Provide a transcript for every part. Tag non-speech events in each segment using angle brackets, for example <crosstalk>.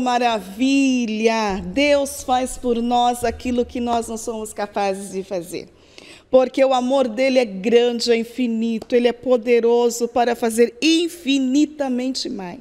maravilha! Deus faz por nós aquilo que nós não somos capazes de fazer. Porque o amor dele é grande, é infinito, ele é poderoso para fazer infinitamente mais.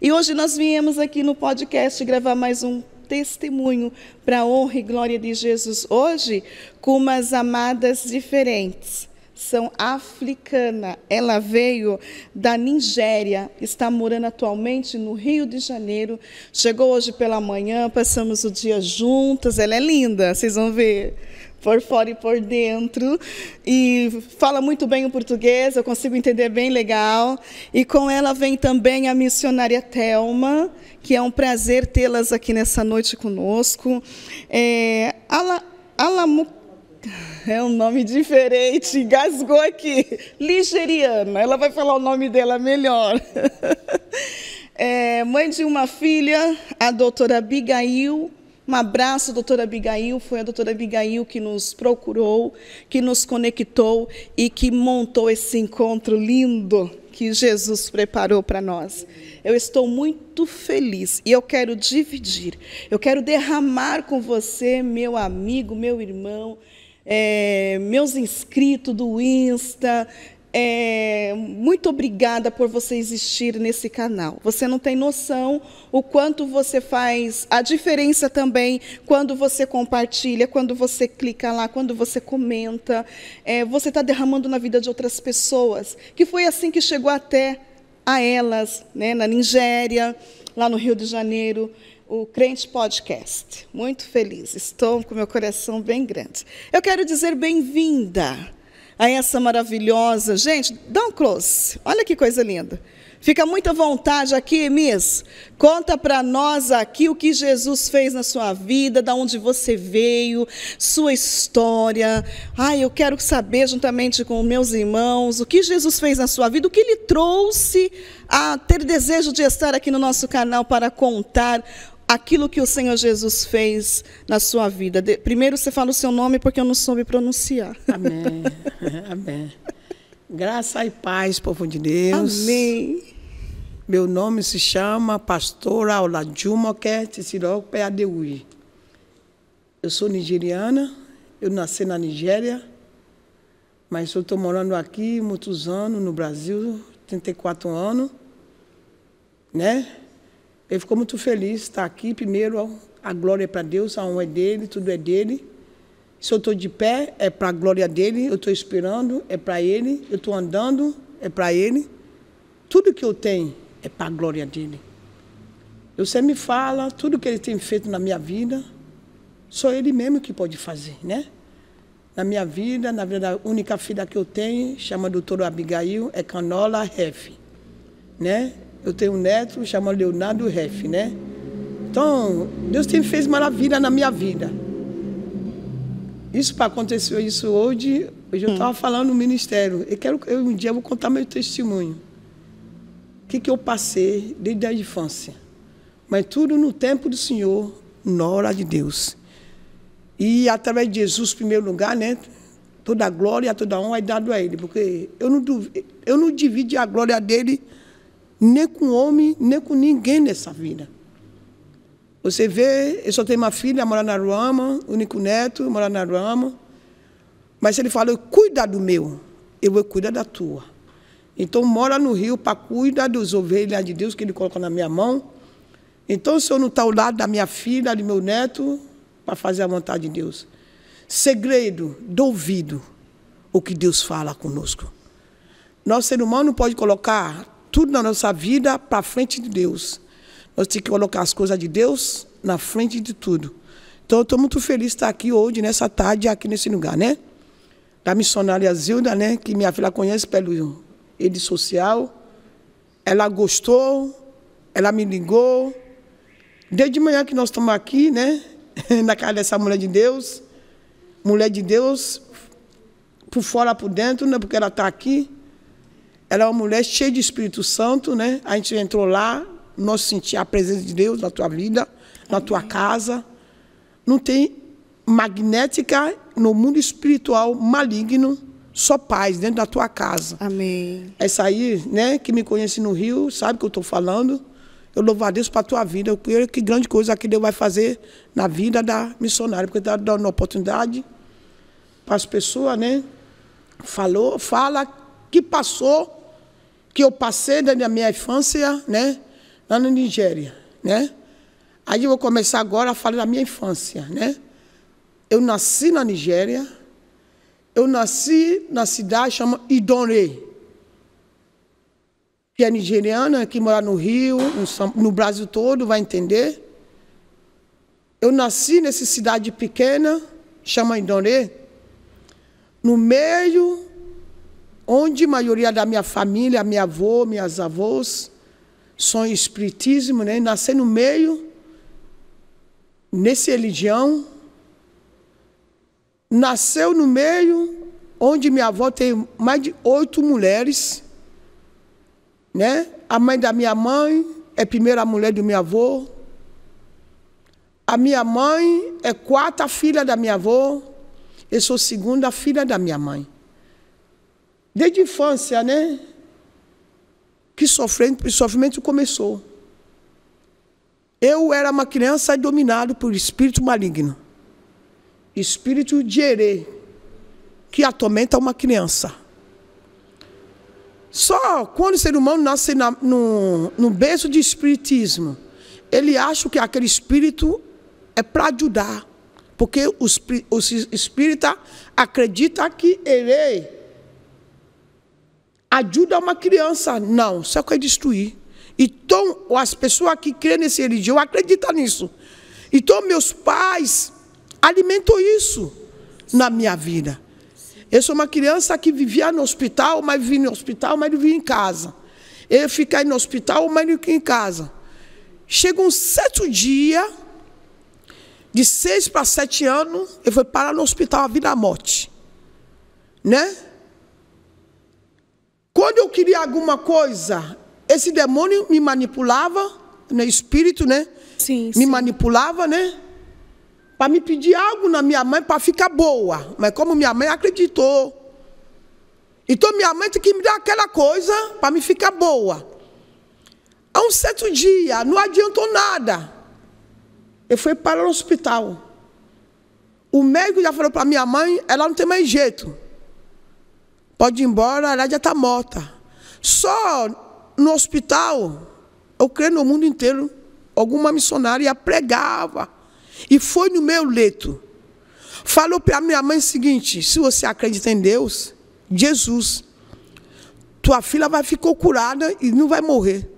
E hoje nós viemos aqui no podcast gravar mais um testemunho para a honra e glória de Jesus hoje com umas amadas diferentes tradição africana. Ela veio da Nigéria, está morando atualmente no Rio de Janeiro. Chegou hoje pela manhã, passamos o dia juntas. Ela é linda, vocês vão ver por fora e por dentro. E fala muito bem o português, eu consigo entender bem legal. E com ela vem também a missionária Thelma, que é um prazer tê-las aqui nessa noite conosco. É, Ala, Alamu é um nome diferente, engasgou aqui. Ligeriana, ela vai falar o nome dela melhor. <laughs> É, mãe de uma filha, a doutora Abigail. Um abraço, doutora Abigail. Foi a doutora Abigail que nos procurou, que nos conectou e que montou esse encontro lindo que Jesus preparou para nós. Eu estou muito feliz e eu quero dividir, eu quero derramar com você, meu amigo, meu irmão, é, meus inscritos do Insta. É, muito obrigada por você existir nesse canal. Você não tem noção o quanto você faz a diferença também quando você compartilha, quando você clica lá, quando você comenta. É, você está derramando na vida de outras pessoas, que foi assim que chegou até a elas, né, na Nigéria, lá no Rio de Janeiro o Crente Podcast. Muito feliz, estou com meu coração bem grande. Eu quero dizer bem-vinda a essa maravilhosa. Gente, dá um close, olha que coisa linda. Fica muita vontade aqui, Miss. Conta para nós aqui o que Jesus fez na sua vida, da onde você veio, sua história. Ai, eu quero saber juntamente com meus irmãos o que Jesus fez na sua vida, o que lhe trouxe a ter desejo de estar aqui no nosso canal para contar aquilo que o Senhor Jesus fez na sua vida. De, primeiro você fala o seu nome porque eu não soube pronunciar. Amém. <laughs> Amém. Graça e paz, povo de Deus. Amém. Meu nome se chama Pastora Olajumoke Tsirope Adeui. Eu sou nigeriana, eu nasci na Nigéria, mas eu estou morando aqui muitos anos no Brasil, 34 anos, né? Ele ficou muito feliz estar aqui. Primeiro, a glória é para Deus, a honra é dele, tudo é dele. Se eu estou de pé, é para a glória dele. Eu estou esperando, é para ele. Eu estou andando, é para ele. Tudo que eu tenho é para a glória dele. Você me fala tudo que ele tem feito na minha vida. Só ele mesmo que pode fazer, né? Na minha vida, na vida da única filha que eu tenho, chama doutora Abigail, é Canola Ref, né? Eu tenho um neto chamado Leonardo Ref, né? Então, Deus tem fez maravilha na minha vida. Isso para acontecer isso hoje, hoje eu estava hum. falando no ministério. Eu quero eu, um dia eu vou contar meu testemunho. O que, que eu passei desde a infância. Mas tudo no tempo do Senhor, na hora de Deus. E através de Jesus, em primeiro lugar, né? Toda a glória, toda a honra é dado a Ele. Porque eu não, duvido, eu não divido a glória dele nem com homem, nem com ninguém nessa vida. Você vê, eu só tenho uma filha, mora na Ruama, único neto, mora na Ruama. Mas ele falou cuida do meu, eu vou cuidar da tua. Então mora no rio para cuidar das ovelhas de Deus que ele coloca na minha mão. Então o senhor não está ao lado da minha filha, do meu neto, para fazer a vontade de Deus. Segredo duvido o que Deus fala conosco. Nosso ser humano não pode colocar tudo na nossa vida para frente de Deus. Nós temos que colocar as coisas de Deus na frente de tudo. Então, eu estou muito feliz de estar aqui hoje, nessa tarde, aqui nesse lugar, né? Da missionária Zilda, né? Que minha filha conhece pelo rede social. Ela gostou, ela me ligou. Desde manhã que nós estamos aqui, né? <laughs> Na casa dessa mulher de Deus. Mulher de Deus, por fora, por dentro, né? Porque ela está aqui. Ela é uma mulher cheia de Espírito Santo, né? A gente entrou lá, nós sentimos a presença de Deus na tua vida, na Amém. tua casa. Não tem magnética no mundo espiritual maligno, só paz dentro da tua casa. Amém. Essa aí, né, que me conhece no Rio, sabe o que eu estou falando. Eu louvo a Deus para a tua vida. Eu creio que grande coisa que Deus vai fazer na vida da missionária, porque está dando oportunidade para as pessoas, né? Falou, fala que passou que eu passei da minha infância, né? Lá na Nigéria, né? Aí eu vou começar agora a falar da minha infância, né? Eu nasci na Nigéria, eu nasci na cidade chamada Idonre, que é nigeriana, que mora no Rio, no Brasil todo, vai entender. Eu nasci nessa cidade pequena, chama Idonre, no meio onde a maioria da minha família, minha avó, minhas avós, são espiritismo, né? Nascer no meio, nessa religião, nasceu no meio, onde minha avó tem mais de oito mulheres, né? A mãe da minha mãe é a primeira mulher do meu avô. A minha mãe é quarta filha da minha avó. Eu sou segunda filha da minha mãe. Desde a infância, né? Que sofrimento, sofrimento começou. Eu era uma criança dominado por espírito maligno. Espírito de herê, que atormenta uma criança. Só quando o ser humano nasce na, no, no berço de espiritismo, ele acha que aquele espírito é para ajudar. Porque os, os acredita que herê ajuda uma criança. Não, só quer destruir. Então, as pessoas que crêem nesse religião acreditam nisso. Então, meus pais alimentam isso na minha vida. Eu sou uma criança que vivia no hospital, mas vivia no hospital, mas vivia em casa. Eu ficava no hospital, mas não em casa. Chega um certo dia, de seis para sete anos, eu fui parar no hospital, a vida à morte. Né? Quando eu queria alguma coisa, esse demônio me manipulava, né? Espírito, né? Sim. Me sim. manipulava, né? Para me pedir algo na minha mãe para ficar boa. Mas como minha mãe acreditou. Então minha mãe tem que me dar aquela coisa para me ficar boa. A um certo dia, não adiantou nada. Eu fui para o hospital. O médico já falou para minha mãe, ela não tem mais jeito. Pode ir embora, ela já está morta. Só no hospital, eu creio no mundo inteiro, alguma missionária pregava. E foi no meu leito. Falou para minha mãe o seguinte: se você acredita em Deus, Jesus, tua filha vai ficar curada e não vai morrer.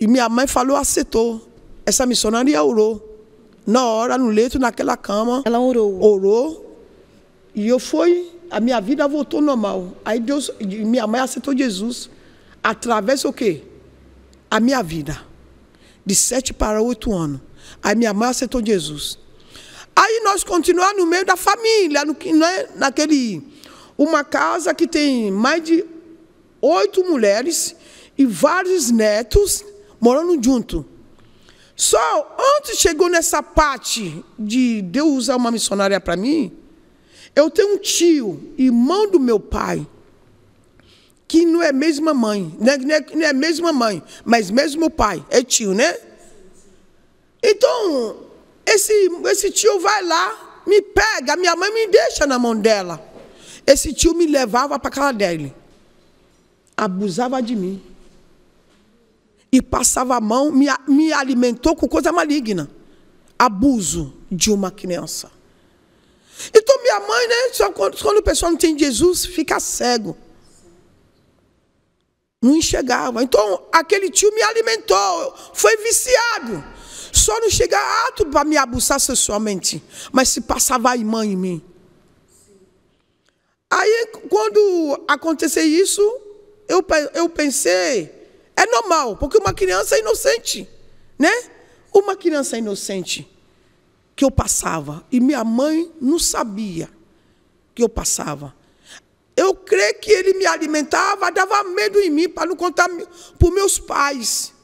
E minha mãe falou, aceitou. Essa missionária orou. Na hora, no leito, naquela cama. Ela orou. Orou. E eu fui a minha vida voltou normal. Aí Deus, minha mãe aceitou Jesus através o quê? A minha vida. De sete para oito anos. Aí minha mãe aceitou Jesus. Aí nós continuamos no meio da família, no, né, naquele. Uma casa que tem mais de oito mulheres e vários netos morando junto. Só antes chegou nessa parte de Deus usar uma missionária para mim, eu tenho um tio, irmão do meu pai, que não é mesma mãe, não é, né, não é mesma mãe, mas mesmo pai, é tio, né? Então, esse, esse tio vai lá, me pega, minha mãe me deixa na mão dela. Esse tio me levava para casa dele, abusava de mim e passava a mão, me, me alimentou com coisa maligna. Abuso de uma criança. Então minha mãe, né? Só quando, quando o pessoal não tem Jesus, fica cego. Não enxergava. Então aquele tio me alimentou, foi viciado. Só não chegava alto para me abusar sexualmente, mas se passava a irmã em mim. Aí quando aconteceu isso, eu, eu pensei, é normal, porque uma criança é inocente, né? Uma criança é inocente que eu passava. E minha mãe não sabia que eu passava. Eu creio que ele me alimentava, dava medo em mim para não contar para meus pais.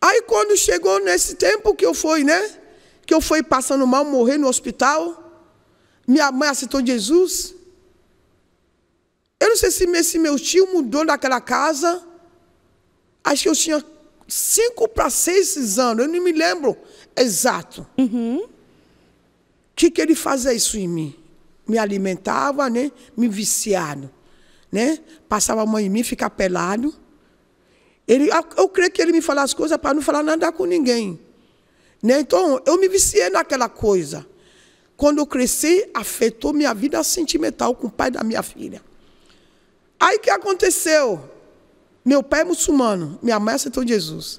Aí quando chegou nesse tempo que eu fui, né? Que eu fui passando mal, morrer no hospital, minha mãe aceitou Jesus. Eu não sei se esse meu tio mudou daquela casa. Acho que eu tinha cinco para seis anos, eu não me lembro exato. O uhum. que, que ele fazia isso em mim? Me alimentava, né? Me viciado, né? Passava a mão em mim, ficava pelado. Ele, eu creio que ele me falava as coisas para não falar nada com ninguém. Né? Então, eu me viciei naquela coisa. Quando eu cresci, afetou minha vida sentimental com o pai da minha filha. Aí o que aconteceu? Meu pai é muçulmano, minha mãe aceitou Jesus.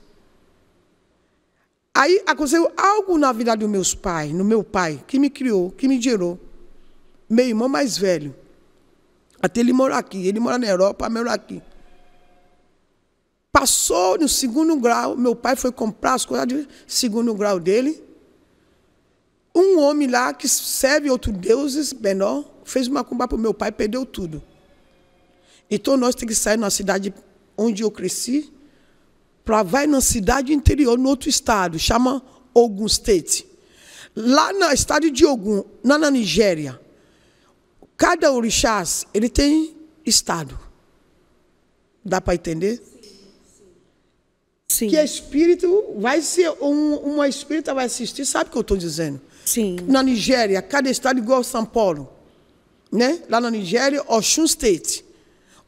Aí aconteceu algo na vida dos meus pais, no meu pai, que me criou, que me gerou. Meu irmão mais velho. Até ele morar aqui. Ele mora na Europa, mora aqui. Passou no segundo grau. Meu pai foi comprar as coisas do segundo grau dele. Um homem lá que serve outros deuses menor fez uma cumba para o meu pai, perdeu tudo. Então nós temos que sair na cidade onde eu cresci para vai na cidade interior, no outro estado, chama Ogun State. Lá no estado de Ogun, lá na Nigéria, cada orixás, ele tem estado. Dá para entender? Sim. Que espírito vai ser um, uma espírita vai assistir, sabe o que eu estou dizendo? Sim. Na Nigéria, cada estado igual São Paulo, né? Lá na Nigéria, Oshun State,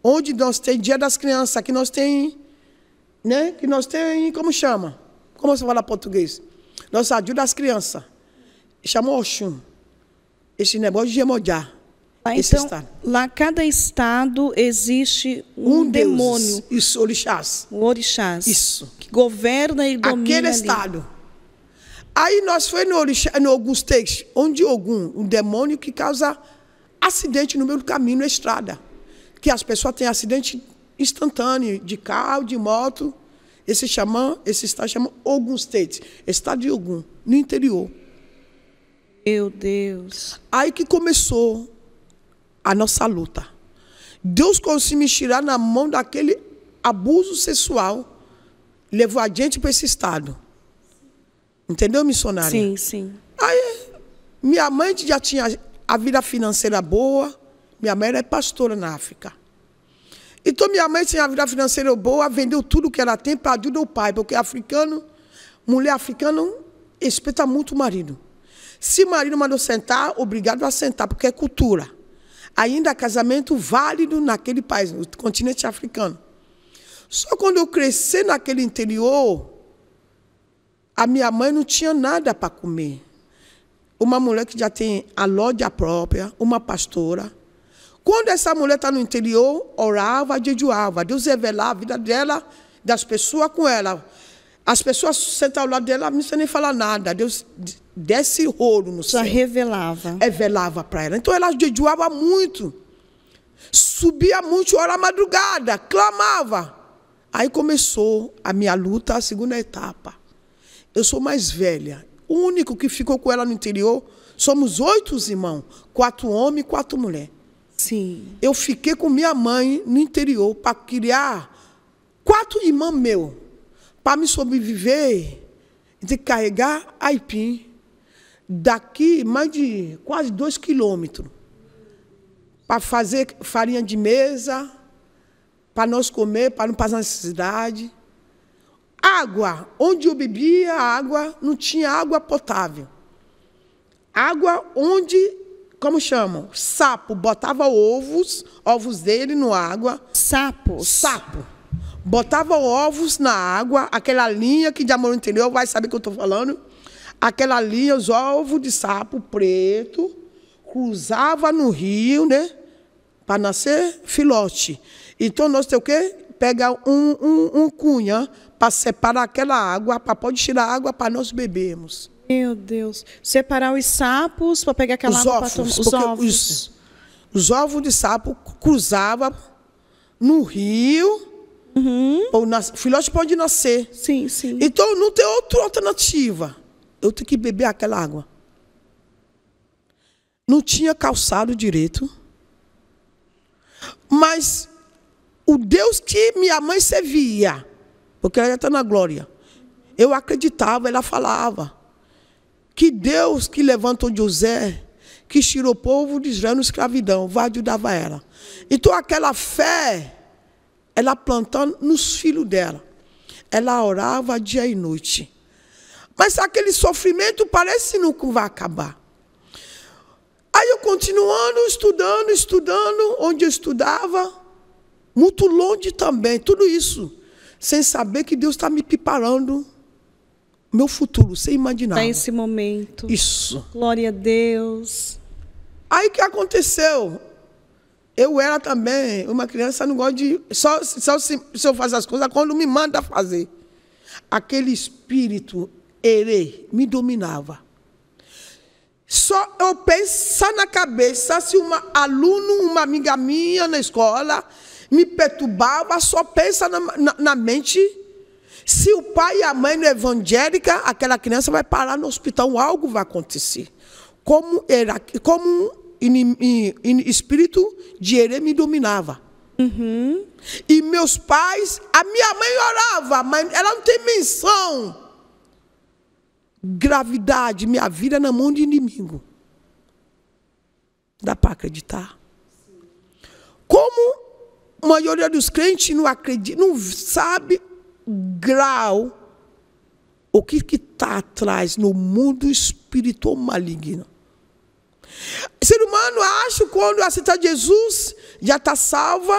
onde nós tem Dia das Crianças, aqui nós tem né, que nós temos, como chama? Como você fala português? Nós ajuda as crianças. Chama Oxum. Esse negócio de emodiar. Ah, então, lá cada estado existe um, um demônio. Deus, isso, orixás. orixás. Isso. Que governa e domina Aquele ali. estado. Aí nós foi no, orixá, no Ogum onde Ogum, um demônio que causa acidente no meio do caminho, na estrada. Que as pessoas têm acidente instantâneo, de carro, de moto. Esse xamã, esse estado chama Ogun State, estado de Ogun, no interior. Meu Deus. Aí que começou a nossa luta. Deus conseguiu me tirar na mão daquele abuso sexual, levou a gente para esse estado. Entendeu, missionária? Sim, sim. Aí, minha mãe já tinha a vida financeira boa, minha mãe era pastora na África. Então minha mãe tinha a vida financeira boa, vendeu tudo que ela tem para ajudar o pai, porque africano, mulher africana respeita muito o marido. Se o marido mandou sentar, obrigado a sentar, porque é cultura. Ainda casamento válido naquele país, no continente africano. Só quando eu cresci naquele interior, a minha mãe não tinha nada para comer. Uma mulher que já tem a loja própria, uma pastora, quando essa mulher está no interior, orava, jejuava. Deus revelava a vida dela, das pessoas com ela. As pessoas sentavam ao lado dela, não precisa nem falar nada. Deus desce rolo no Só céu. Só revelava. Revelava para ela. Então ela jejuava muito. Subia muito, hora madrugada, clamava. Aí começou a minha luta, a segunda etapa. Eu sou mais velha. O único que ficou com ela no interior, somos oito irmãos. Quatro homens e quatro mulheres. Sim. Eu fiquei com minha mãe no interior para criar quatro irmãos meus. Para me sobreviver, de carregar aipim daqui mais de quase dois quilômetros. Para fazer farinha de mesa, para nós comer, para não passar necessidade. Água, onde eu bebia água, não tinha água potável. Água onde como chamam? Sapo botava ovos, ovos dele no água. Sapo. Sapo. Botava ovos na água, aquela linha que de amor no interior vai saber o que eu estou falando. Aquela linha, os ovos de sapo preto, cruzava no rio, né? Para nascer filote. Então nós temos o quê? Pegar um, um, um cunha para separar aquela água, para pode tirar a água para nós bebermos. Meu Deus. Separar os sapos para pegar aquela os água ovos, tomar. Os ovos. Os, os, ovos de sapo cruzava no rio. Uhum. O filhote pode nascer. Sim, sim. Então não tem outra alternativa. Eu tenho que beber aquela água. Não tinha calçado direito. Mas o Deus que minha mãe servia, porque ela já está na glória, eu acreditava, ela falava que Deus que levantou José, que tirou o povo de Israel na escravidão, vai ajudava ela. Então aquela fé, ela plantando nos filhos dela. Ela orava dia e noite. Mas aquele sofrimento parece que nunca vai acabar. Aí eu continuando, estudando, estudando, onde eu estudava, muito longe também, tudo isso, sem saber que Deus está me preparando meu futuro, você imaginava. Está esse momento. Isso. Glória a Deus. Aí o que aconteceu? Eu era também uma criança, não gosta de. Só, só se, se eu faço as coisas quando me manda fazer. Aquele espírito ele me dominava. Só eu pensar na cabeça se uma aluno, uma amiga minha na escola, me perturbava, só pensa na, na, na mente se o pai e a mãe não é evangélica, aquela criança vai parar no hospital, algo vai acontecer. Como, era, como in, espírito de herê me dominava. Uhum. E meus pais, a minha mãe orava, mas ela não tem menção. Gravidade, minha vida na mão de inimigo. Dá para acreditar? Como a maioria dos crentes não acredita, não sabe grau o que está atrás no mundo espiritual maligno. O ser humano acha quando aceita Jesus já está salva,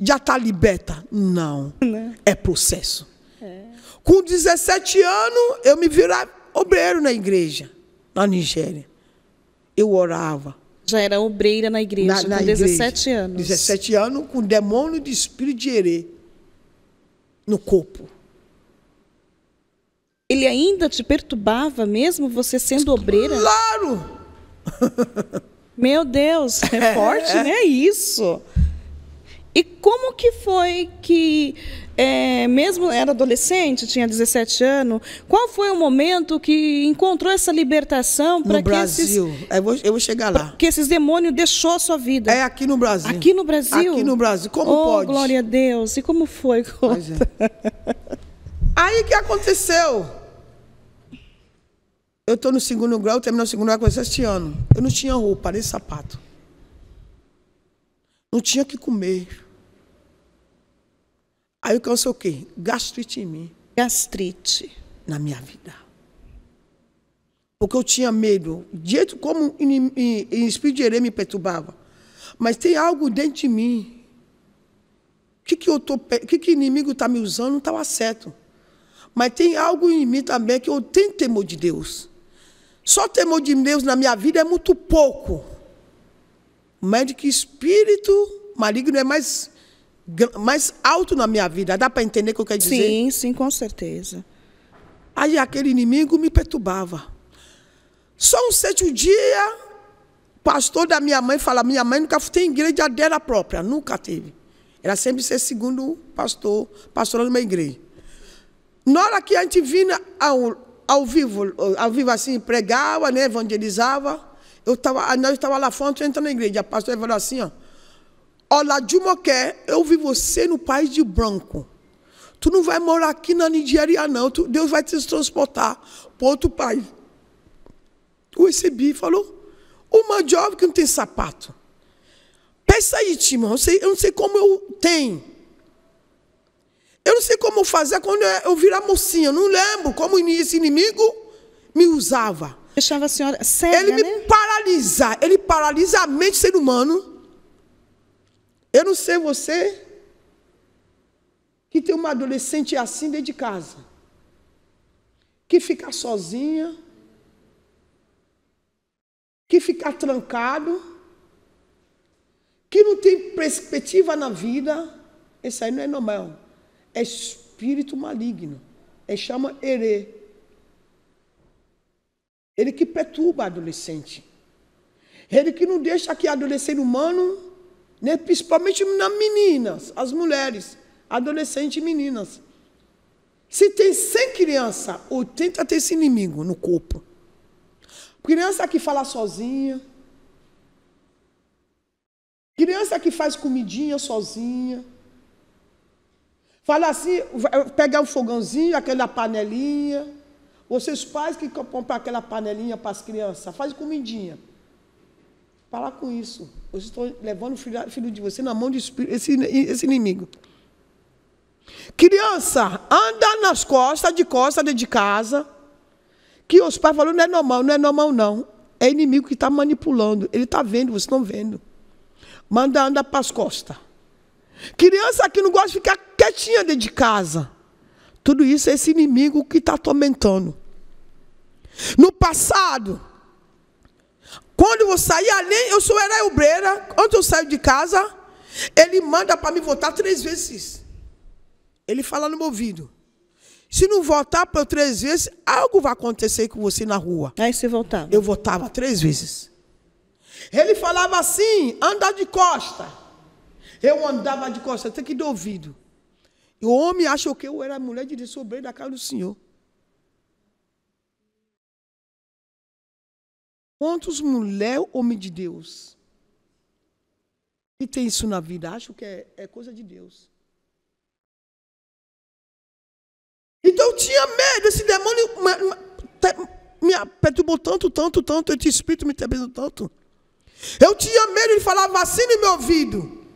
já está liberta. Não, Não. Né? é processo. É. Com 17 anos eu me vira obreiro na igreja na Nigéria. Eu orava. Já era obreira na igreja na, na com 17 anos. 17 anos com demônio de espírito de herê no corpo. Ele ainda te perturbava, mesmo você sendo obreira? Claro! Meu Deus, é forte, é. né? Isso. E como que foi que, é, mesmo era adolescente, tinha 17 anos, qual foi o momento que encontrou essa libertação para que Brasil. esses... É, eu eu vou chegar lá. Que esses demônios deixou a sua vida. É aqui no Brasil. Aqui no Brasil? Aqui no Brasil. Como oh, pode? glória a Deus. E como foi? É. <laughs> Aí que aconteceu? Eu estou no segundo grau, termino o segundo grau com 17 anos. Eu não tinha roupa, nem sapato. Não tinha que comer. Aí eu causou o quê? Gastrite em mim. Gastrite. Na minha vida. Porque eu tinha medo. Jeito como em, espírito de herê me perturbava. Mas tem algo dentro de mim. O que, que, eu tô, que, que inimigo está me usando não estava certo. Mas tem algo em mim também que eu tenho temor de Deus. Só temor de Deus na minha vida é muito pouco médio que espírito maligno é mais, mais alto na minha vida. Dá para entender o que eu quero dizer? Sim, sim, com certeza. Aí aquele inimigo me perturbava. Só um certo dia, pastor da minha mãe fala, minha mãe nunca tem igreja dela própria, nunca teve. Era sempre ser segundo pastor, pastora numa uma igreja. Na hora que a gente vinha ao, ao vivo, ao vivo assim, pregava, né, evangelizava, eu tava, nós estávamos lá fora, entrando na igreja. A pastora falou assim, ó. Olá, Jumoke, eu vi você no país de branco. Tu não vai morar aqui na Nigéria, não. Tu, Deus vai te transportar para outro país. Eu recebi, falou. Uma jovem que não tem sapato. Peça aí, Timão. Eu não sei como eu tenho. Eu não sei como fazer quando eu, eu virar mocinha. Eu não lembro como esse inimigo me usava. Deixava a senhora cega, Ele me né? paralisa. Ele paralisa a mente do ser humano. Eu não sei você que tem uma adolescente assim dentro de casa. Que fica sozinha. Que fica trancado. Que não tem perspectiva na vida. Isso aí não é normal. É espírito maligno. É chama herê. Ele que perturba o adolescente. Ele que não deixa que adolescente humano, né, principalmente nas meninas, as mulheres, adolescentes e meninas. Se tem 100 crianças, 80 tem esse inimigo no corpo. Criança que fala sozinha. Criança que faz comidinha sozinha. Fala assim, pegar um fogãozinho, aquela panelinha vocês pais que compram aquela panelinha para as crianças, faz comidinha. Para com isso. Vocês estão levando o filho, filho de você na mão de esse, esse inimigo. Criança, anda nas costas, de costas dentro de casa. Que os pais falam, não é normal, não é normal não. É inimigo que está manipulando. Ele está vendo, vocês estão vendo. Manda andar para as costas. Criança que não gosta de ficar quietinha dentro de casa. Tudo isso é esse inimigo que está atormentando. No passado, quando eu saía, além, eu sou era obreira, quando eu saio de casa, ele manda para me votar três vezes. Ele fala no meu ouvido. Se não votar para três vezes, algo vai acontecer com você na rua. Aí você votava. Eu votava três vezes. Ele falava assim, anda de costa. Eu andava de costa, até que do ouvido. E o homem achou que eu era mulher de desobreira da casa do Senhor. Quantos mulher homem de Deus que tem isso na vida? Acho que é, é coisa de Deus. Então eu tinha medo, esse demônio me perturbou tanto, tanto, tanto, esse espírito me perturbou tanto. Eu tinha medo de falar assim no meu ouvido.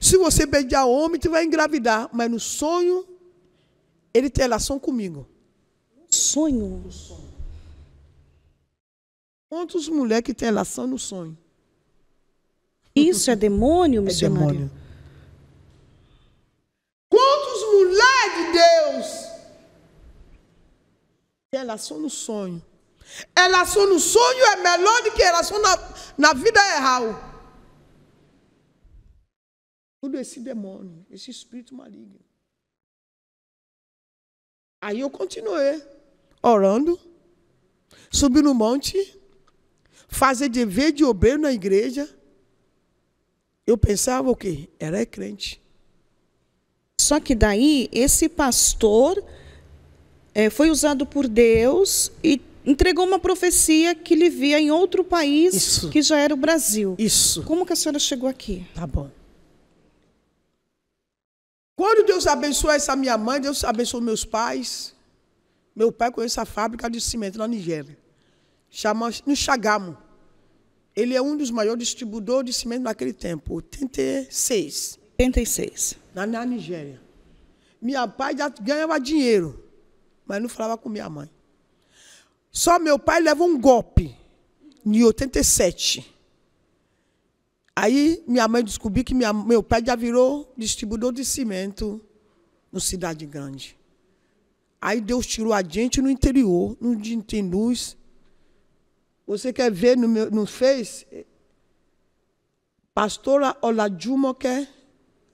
Se você beijar homem, você vai engravidar. Mas no sonho, ele tem relação comigo. Sonho. No sonho. Quantos que têm relação no sonho? Isso é demônio, meu <laughs> É demônio. Quantos mulheres de Deus têm relação no sonho? Relação é no sonho é melhor do que relação na, na vida real. Tudo esse demônio, esse espírito maligno. Aí eu continuei orando, subi no monte, fazer dever de obreiro na igreja, eu pensava o quê? Era é crente. Só que daí esse pastor é, foi usado por Deus e entregou uma profecia que ele via em outro país Isso. que já era o Brasil. Isso. Como que a senhora chegou aqui? Tá bom. Quando Deus abençoou essa minha mãe, Deus abençoou meus pais. Meu pai conhece a fábrica de cimento na Nigéria chama-se Nchagamo. Ele é um dos maiores distribuidores de cimento naquele tempo, 86. 86. Na, na Nigéria. Minha pai já ganhava dinheiro, mas não falava com minha mãe. Só meu pai leva um golpe em 87. Aí minha mãe descobriu que minha, meu pai já virou distribuidor de cimento no Cidade Grande. Aí Deus tirou a gente no interior, no tem luz, você quer ver no, meu, no Face? Pastora Olajumoke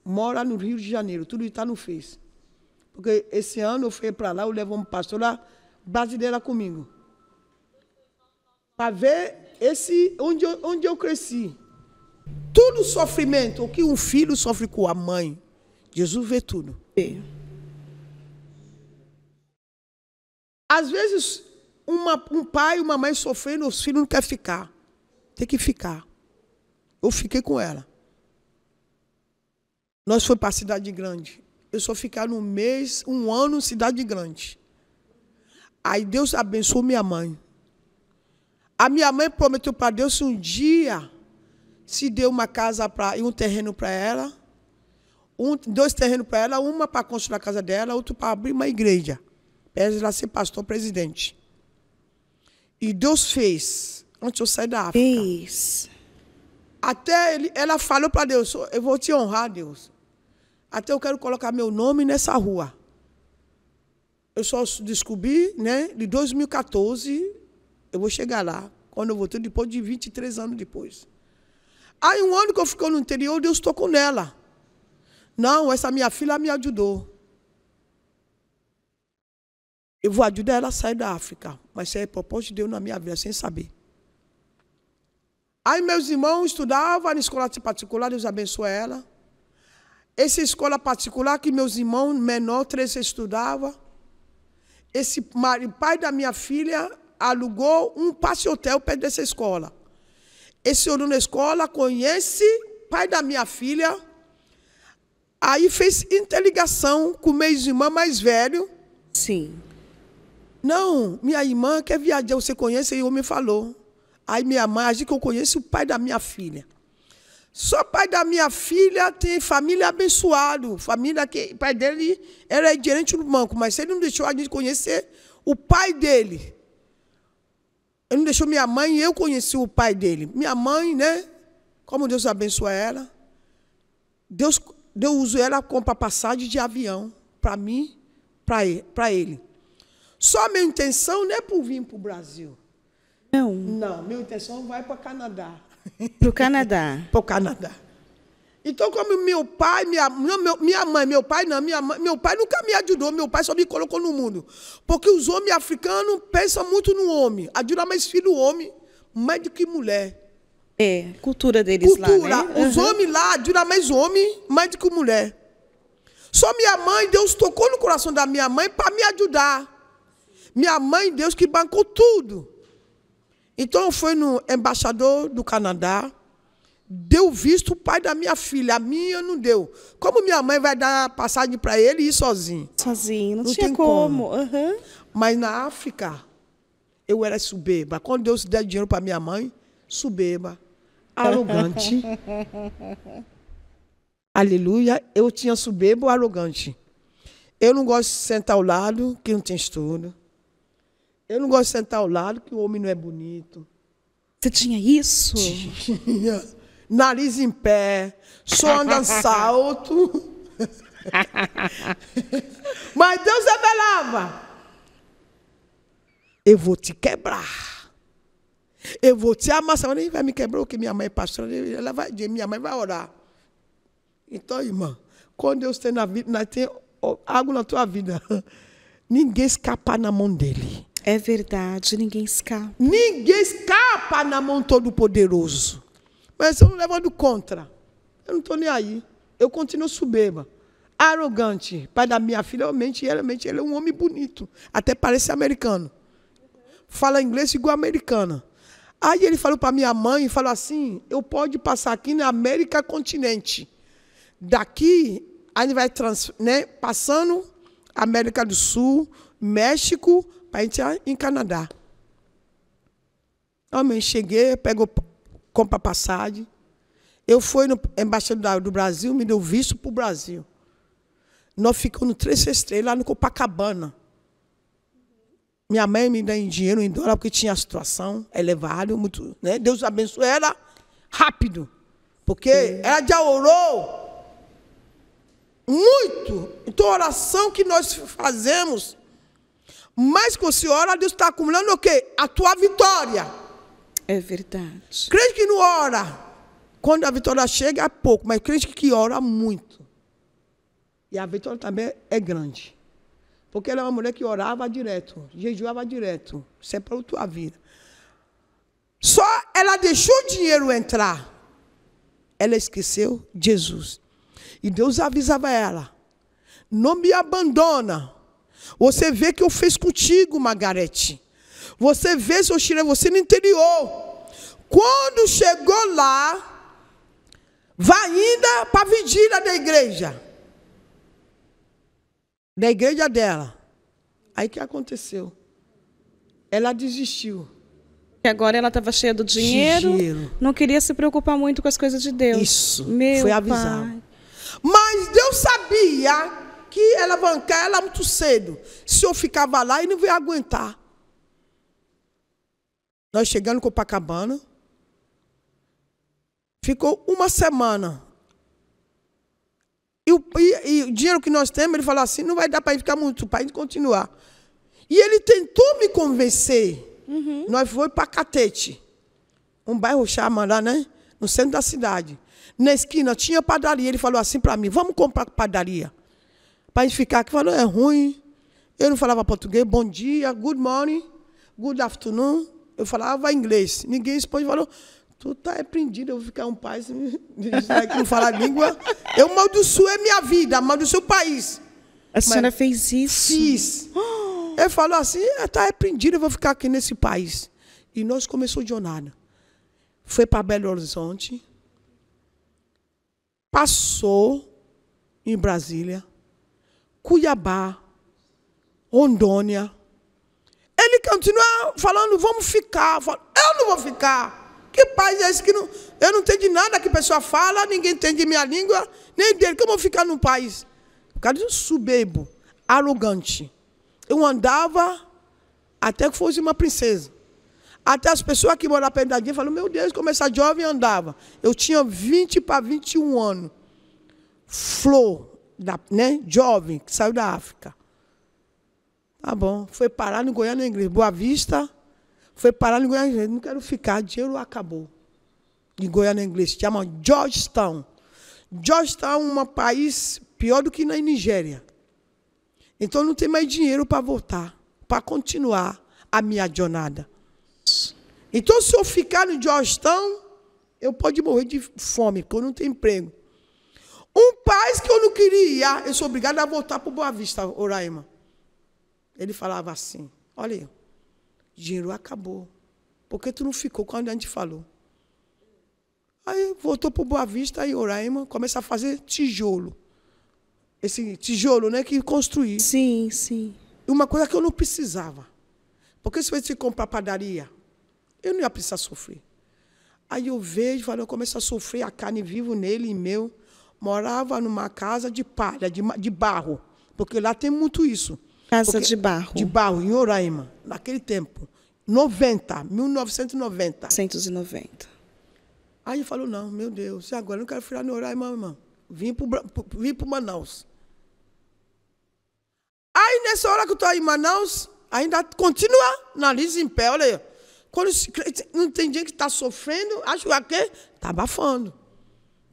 mora no Rio de Janeiro. Tudo está no Face. Porque esse ano eu fui para lá, eu levo uma pastora brasileira comigo. Para ver esse onde eu, onde eu cresci. Tudo sofrimento, o que um filho sofre com a mãe. Jesus vê tudo. Às vezes uma, um pai e uma mãe sofrendo, os filhos não querem ficar. Tem que ficar. Eu fiquei com ela. Nós fomos para a cidade grande. Eu só ficar um mês, um ano, cidade grande. Aí Deus abençoou minha mãe. A minha mãe prometeu para Deus se um dia se deu uma casa pra, e um terreno para ela, um, dois terrenos para ela, uma para construir a casa dela, outro para abrir uma igreja. Para ela ser pastor presidente. E Deus fez, antes eu sair da África. Fez. Até ele, ela falou para Deus, eu vou te honrar, Deus. Até eu quero colocar meu nome nessa rua. Eu só descobri, né, de 2014, eu vou chegar lá. Quando eu voltei, depois de 23 anos depois. Aí, um ano que eu fiquei no interior, Deus tocou nela. Não, essa minha filha me ajudou. Eu vou ajudar ela a sair da África mas isso é propósito de Deus na minha vida, sem saber. Aí meus irmãos estudavam na escola particular, Deus abençoa ela. Essa escola particular que meus irmãos menor, três, estudavam. Esse pai da minha filha alugou um passe hotel perto dessa escola. Esse dono da escola conhece pai da minha filha. Aí fez interligação com meus irmãos mais velho. Sim. Não, minha irmã quer viajar, você conhece? E o homem falou. Aí minha mãe, acho que eu conheço o pai da minha filha. Só pai da minha filha tem família abençoado. Família que. O pai dele era gerente do banco, mas ele não deixou a gente conhecer o pai dele. Ele não deixou minha mãe e eu conheci o pai dele. Minha mãe, né? Como Deus abençoa ela. Deus, Deus usou ela para comprar passagem de avião para mim, para ele. Só minha intenção não é por vir para o Brasil. Não. Não, minha intenção vai para o Canadá. Para o Canadá. <laughs> para o Canadá. Então, como meu pai, minha, minha mãe, meu pai não, minha mãe, meu pai nunca me ajudou, meu pai só me colocou no mundo. Porque os homens africanos pensam muito no homem. Ajuda mais filho homem, mais do que mulher. É, cultura deles cultura. lá, né? Os homens lá ajudam mais homem, mais do que mulher. Só minha mãe, Deus tocou no coração da minha mãe para me ajudar. Minha mãe, Deus, que bancou tudo. Então eu fui no embaixador do Canadá, deu visto o pai da minha filha, a minha não deu. Como minha mãe vai dar passagem para ele e ir sozinho? Sozinho, não, não tinha como. como. Uhum. Mas na África, eu era soberba. Quando Deus der dinheiro para minha mãe, soberba, <laughs> arrogante. Aleluia, eu tinha subeba arrogante. Eu não gosto de sentar ao lado que não tem estudo. Eu não gosto de sentar ao lado, que o homem não é bonito. Você tinha isso? Tinha. Nariz em pé, só anda salto. <laughs> Mas Deus revelava: é Eu vou te quebrar. Eu vou te amassar. Ele vai me quebrar, porque minha mãe é pastora. Ela vai, minha mãe vai orar. Então, irmã, quando Deus tem na vida, tem algo na tua vida, <laughs> ninguém escapar na mão dele. É verdade, ninguém escapa. Ninguém escapa na mão todo poderoso. Mas eu não levando contra. Eu não estou nem aí. Eu continuo soberba. Arrogante. Pai da minha filha, realmente, realmente, ele é um homem bonito. Até parece americano. Fala inglês igual americana. Aí ele falou para minha mãe, falou assim, eu pode passar aqui na América Continente. Daqui, aí ele vai trans, né, passando América do Sul, México, a gente ia ah, em Canadá. Homem, cheguei, pego, compra passagem. Eu fui no embaixador do Brasil, me deu visto para o Brasil. Nós ficamos três estrelas lá no Copacabana. Minha mãe me deu em dinheiro, em dólar, porque tinha a situação elevada, é muito, né? Deus abençoe ela rápido, porque é. ela já orou muito. Então, a oração que nós fazemos mas quando você ora, Deus está acumulando o quê? A tua vitória. É verdade. Crente que não ora. Quando a vitória chega, é pouco. Mas crente que ora muito. E a vitória também é grande. Porque ela é uma mulher que orava direto, jejuava direto. É para a tua vida. Só ela deixou o dinheiro entrar. Ela esqueceu Jesus. E Deus avisava ela: não me abandona você vê que eu fiz contigo, Margarete. Você vê se eu tirei você no interior. Quando chegou lá, vai ainda para a vigília da igreja. Da igreja dela. Aí que aconteceu? Ela desistiu. E agora ela estava cheia do dinheiro, dinheiro, não queria se preocupar muito com as coisas de Deus. Isso, Meu foi avisar. Mas Deus sabia ela é alavancar ela muito cedo. Se eu ficava lá, e não ia aguentar. Nós chegando em Copacabana, ficou uma semana. E o, e, e o, dinheiro que nós temos, ele falou assim, não vai dar para ficar muito, para a gente continuar. E ele tentou me convencer. Uhum. Nós fomos para Catete, um bairro chamado lá, né? No centro da cidade. Na esquina tinha padaria. Ele falou assim para mim: vamos comprar padaria para ficar aqui falando, é ruim. Eu não falava português, bom dia, good morning, good afternoon. Eu falava inglês. Ninguém se pode Falou, tu tá aprendido? eu vou ficar um país <laughs> que não fala língua. Eu é minha vida, mal do seu país. A senhora Mas, fez isso? Fiz. Eu falo assim, é, tá aprendido? eu vou ficar aqui nesse país. E nós começamos a jornada. Foi para Belo Horizonte, passou em Brasília, Cuiabá, Rondônia. Ele continua falando, vamos ficar. Eu não vou ficar. Que país é esse que não. Eu não entendo nada que a pessoa fala, ninguém entende minha língua, nem dele. Como eu vou ficar num país? Por causa de um soberbo, arrogante. Eu andava até que fosse uma princesa. Até as pessoas que moravam perto da falaram, meu Deus, como essa jovem andava. Eu tinha 20 para 21 anos. Flor, da, né, jovem, que saiu da África. Tá bom. Foi parar no Goiânia Inglês. Boa Vista. Foi parar no Goiânia Inglês. Não quero ficar. Dinheiro acabou. em Goiânia Inglês. Chama Georgetown. Georgetown é um país pior do que na Nigéria. Então não tem mais dinheiro para voltar. Para continuar a minha jornada. Então se eu ficar no Georgetown, eu posso morrer de fome, porque eu não tenho emprego. Um país que eu não queria, ah, eu sou obrigado a voltar para o Boa Vista, Oraima. Ele falava assim: Olha aí, dinheiro acabou. Por que tu não ficou quando a gente falou? Aí voltou para o Boa Vista e Oraima começa a fazer tijolo. Esse tijolo, né, que construir. Sim, sim. Uma coisa que eu não precisava. Porque se fosse comprar padaria, eu não ia precisar sofrer. Aí eu vejo, eu começo a sofrer a carne vivo nele e meu morava numa casa de palha, de, de barro, porque lá tem muito isso. Casa porque, de barro. De barro, em Oraima, naquele tempo. 90, 1990. 190. Aí falou, não, meu Deus, agora? Eu não quero ficar no Oraima, irmão. Vim para Manaus. Aí, nessa hora que eu estou em Manaus, ainda continua, nariz em pé, olha aí. Quando não tem dia que está sofrendo, acho que está é abafando.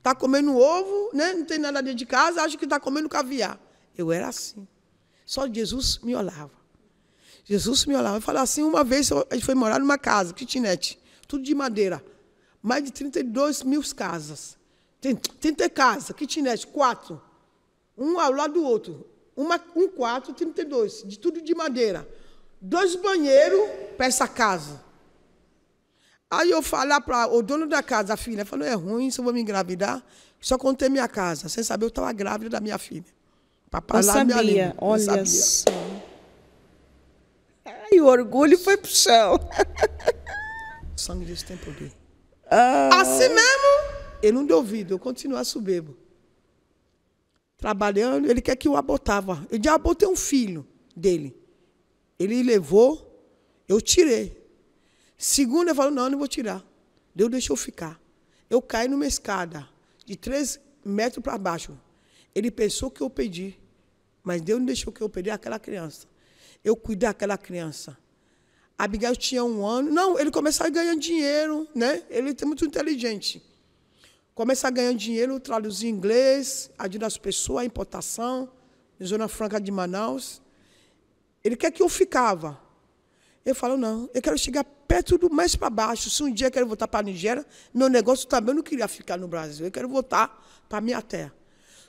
Está comendo ovo, né? não tem nada dentro de casa, acha que está comendo caviar. Eu era assim. Só Jesus me olhava. Jesus me olhava. Eu falava assim, uma vez a gente foi morar numa casa, kitnet, tudo de madeira. Mais de 32 mil casas. Tem 30 casas, kitnet, quatro. Um ao lado do outro. Uma, um quarto, 32, de tudo de madeira. Dois banheiros para essa casa. Aí eu falar para o dono da casa, a filha, falou, é ruim, se eu vou me engravidar. Só contei minha casa, sem saber eu estava grávida da minha filha. Papai eu lá sabia, língua, olha sabia. só. Ai, o orgulho foi pro chão. O sangue disso tem poder. Ah. Assim mesmo, eu não deu ouvido, eu a soberbo. Trabalhando, ele quer que eu abotava. Eu já abotei um filho dele. Ele levou, eu tirei. Segunda, eu falo, não, não vou tirar. Deus deixou ficar. Eu caí numa escada de três metros para baixo. Ele pensou que eu pedi, mas Deus não deixou que eu perdi aquela criança. Eu cuidei daquela criança. A Abigail tinha um ano. Não, ele começou a ganhar dinheiro, né? Ele é muito inteligente. Começa a ganhar dinheiro, traduzir inglês, ajuda as pessoas, a importação, em Zona Franca de Manaus. Ele quer que eu ficava. Eu falo, não, eu quero chegar perto do mais para baixo. Se um dia eu quero voltar para a Nigéria, meu negócio também eu não queria ficar no Brasil. Eu quero voltar para a minha terra.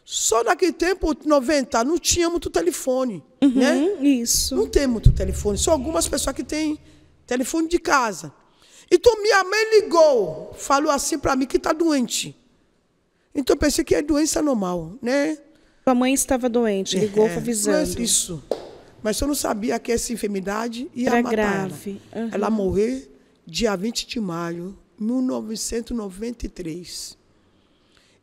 Só naquele tempo, 90, não tinha muito telefone. Uhum, né? Isso. Não tem muito telefone. Só algumas pessoas que têm telefone de casa. Então minha mãe ligou, falou assim para mim que está doente. Então eu pensei que é doença normal, né? A mãe estava doente, ligou é, avisando. Mas isso. Mas eu não sabia que essa enfermidade ia Era matar grave. ela. Uhum. Ela morreu dia 20 de maio de 1993.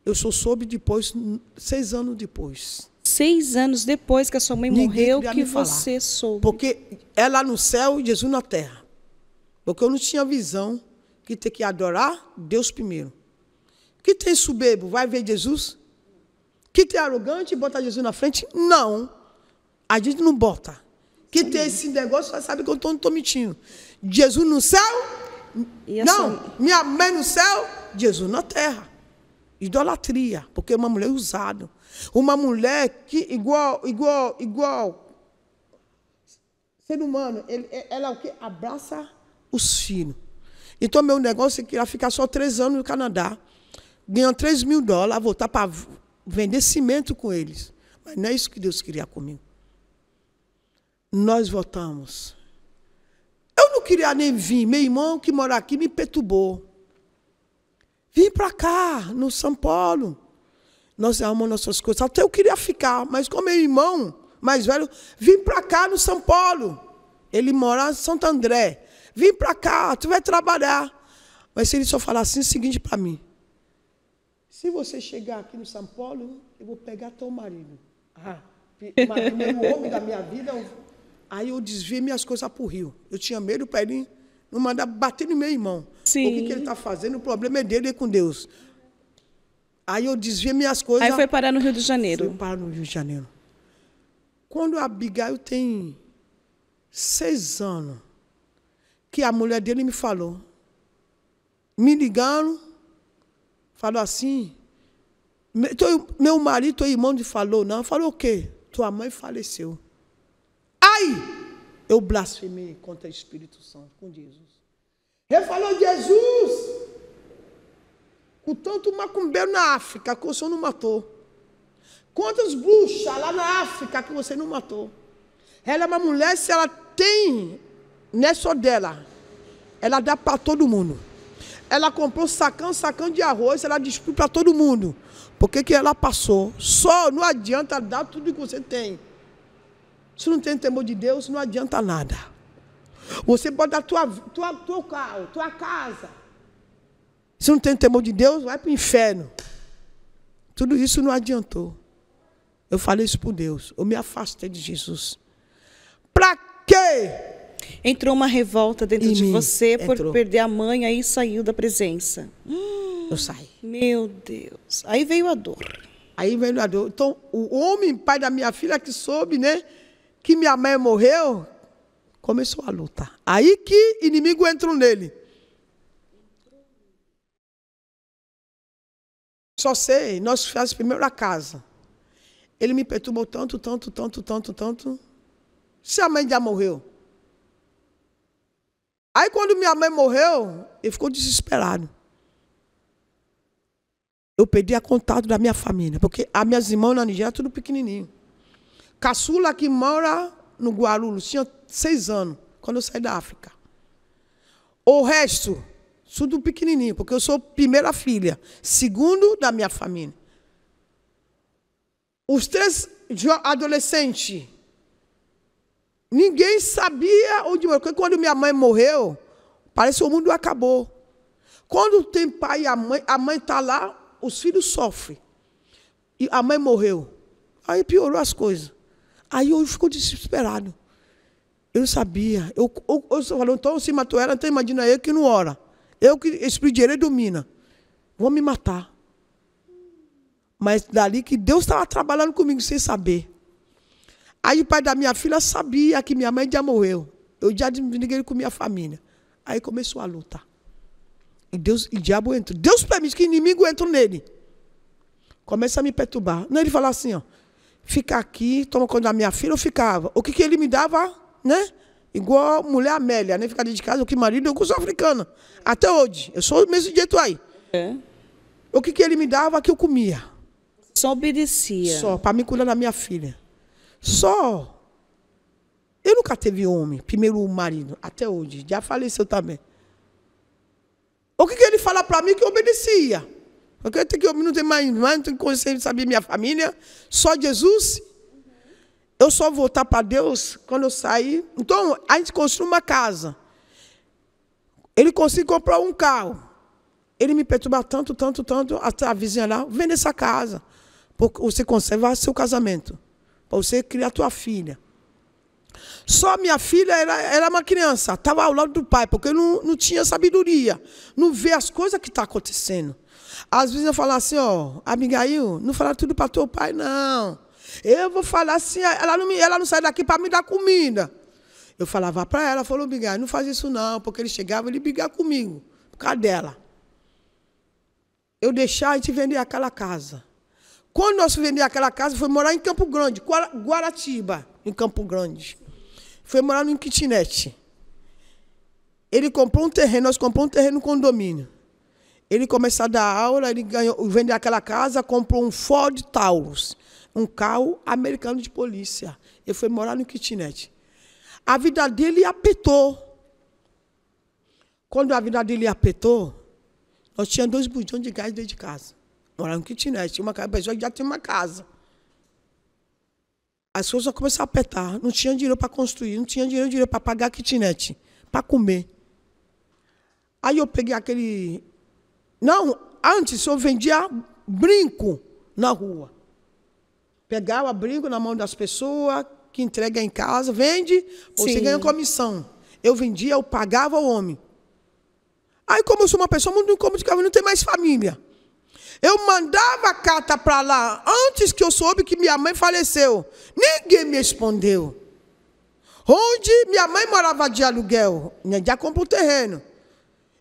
Eu só soube depois, seis anos depois. Seis anos depois que a sua mãe Ninguém morreu, que você soube. Porque ela no céu e Jesus na terra. Porque eu não tinha visão que tem que adorar Deus primeiro. Que tem soberbo, vai ver Jesus? Que tem arrogante e bota Jesus na frente? Não. A gente não bota. Quem tem esse negócio já sabe que eu estou no tomitinho. Jesus no céu? Não. Minha mãe no céu? Jesus na terra. Idolatria, porque é uma mulher usada. Uma mulher que igual, igual, igual ser humano, ele, é, ela o que? Abraça os filhos. Então, meu negócio é que ela ficar só três anos no Canadá, ganhar 3 mil dólares, voltar para vender cimento com eles. Mas não é isso que Deus queria comigo nós votamos. Eu não queria nem vir, meu irmão que mora aqui me perturbou. Vim para cá, no São Paulo. Nós amamos nossas coisas. Até eu queria ficar, mas com meu irmão mais velho, vim para cá no São Paulo. Ele mora em Santo André. Vim para cá, tu vai trabalhar. Mas se ele só falar assim, é o seguinte para mim. Se você chegar aqui no São Paulo, eu vou pegar teu marido. Ah, o homem da minha vida, Aí eu desviei minhas coisas para o Rio. Eu tinha medo para ele não mandar bater no meu irmão. Sim. O que, que ele está fazendo, o problema é dele e com Deus. Aí eu desviei minhas coisas. Aí foi parar no Rio de Janeiro. Foi parar no Rio de Janeiro. Quando a Abigail tem seis anos, que a mulher dele me falou. Me ligaram, falou assim, meu marido, teu irmão, te falou, não. Falou o quê? Tua mãe faleceu. Pai, eu blasfemei contra o Espírito Santo, com Jesus. Ele falou, Jesus, o tanto macumbeiro na África que o senhor não matou. Quantas bruxas lá na África que você não matou? Ela é uma mulher, se ela tem, não é só dela. Ela dá para todo mundo. Ela comprou sacão, sacão de arroz, ela distribui para todo mundo. Porque que ela passou? Só não adianta dar tudo que você tem. Se não tem temor de Deus, não adianta nada. Você pode dar tua, tua, teu carro, tua casa. Se não tem temor de Deus, vai para o inferno. Tudo isso não adiantou. Eu falei isso por Deus. Eu me afastei de Jesus. Para quê? Entrou uma revolta dentro em de você entrou. por perder a mãe, aí saiu da presença. Hum. Eu saí. Meu Deus. Aí veio a dor. Aí veio a dor. Então, o homem, pai da minha filha, que soube, né? que minha mãe morreu, começou a lutar. Aí que inimigo entrou nele. Só sei, nós fizemos primeiro a casa. Ele me perturbou tanto, tanto, tanto, tanto, tanto. Se a mãe já morreu. Aí quando minha mãe morreu, ele ficou desesperado. Eu perdi a contato da minha família, porque as minhas irmãs na Nigéria tudo pequenininho caçula que mora no Guarulhos tinha seis anos, quando eu saí da África. O resto, tudo pequenininho, porque eu sou primeira filha, segundo da minha família. Os três adolescentes, ninguém sabia onde morava. Porque quando minha mãe morreu, parece que o mundo acabou. Quando tem pai e a mãe, a mãe está lá, os filhos sofrem. E a mãe morreu. Aí piorou as coisas. Aí eu fico desesperado. Eu não sabia. Eu, eu, eu então se matou ela, então imagina eu que não ora. Eu que espírito direito domina. Vou me matar. Mas dali que Deus estava trabalhando comigo sem saber. Aí o pai da minha filha sabia que minha mãe já morreu. Eu já desliguei com minha família. Aí começou a luta. E Deus, e diabo entrou. Deus permite que inimigo entre nele. Começa a me perturbar. Não, ele fala assim, ó ficar aqui, tomar conta da minha filha, eu ficava. O que, que ele me dava, né? Igual mulher Amélia, nem né? Ficar dentro de casa, o que marido, eu que sou africana. Até hoje, eu sou do mesmo jeito aí. É. O que, que ele me dava, que eu comia. Só obedecia. Só, para me cuidar da minha filha. Só. Eu nunca teve homem, primeiro o marido, até hoje. Já faleceu também. O que, que ele fala para mim que eu obedecia? Eu tenho que eu não tenho mais irmã, não tenho consciência de saber minha família, só Jesus. Eu só voltar para Deus quando eu sair. Então, a gente construiu uma casa. Ele conseguiu comprar um carro. Ele me perturba tanto, tanto, tanto, até a vizinha lá, vende essa casa. Porque você conservar seu casamento. Para você criar tua filha. Só minha filha era, era uma criança, estava ao lado do pai, porque não, não tinha sabedoria, não vê as coisas que estão tá acontecendo. Às vezes eu falo assim, ó, Abigail, não fala tudo para teu pai, não. Eu vou falar assim, ela não, me, ela não sai daqui para me dar comida. Eu falava para ela, falou, Abigail, não faz isso não, porque ele chegava, ele brigava comigo, por causa dela. Eu deixar e te vender aquela casa. Quando nós vendemos aquela casa, foi morar em Campo Grande, Guaratiba, em Campo Grande. Foi morar no kitnet. Ele comprou um terreno, nós compramos um terreno no condomínio. Ele começou a dar aula, ele ganhou, vendeu aquela casa, comprou um Ford Taurus, um carro americano de polícia. Ele foi morar no kitnet. A vida dele apertou. Quando a vida dele apertou, nós tínhamos dois bujões de gás dentro de casa. Morar no kitnet. Uma pessoa que já tinha uma casa. As coisas começaram a apertar. Não tinha dinheiro para construir, não tinha dinheiro, dinheiro para pagar a kitnet, para comer. Aí eu peguei aquele não, antes eu vendia brinco na rua. Pegava brinco na mão das pessoas, que entrega em casa, vende, você ganha comissão. Eu vendia, eu pagava o homem. Aí, como eu sou uma pessoa muito incomunicável, não tem mais família. Eu mandava carta para lá antes que eu soube que minha mãe faleceu. Ninguém me respondeu. Onde minha mãe morava de aluguel, já compra o terreno.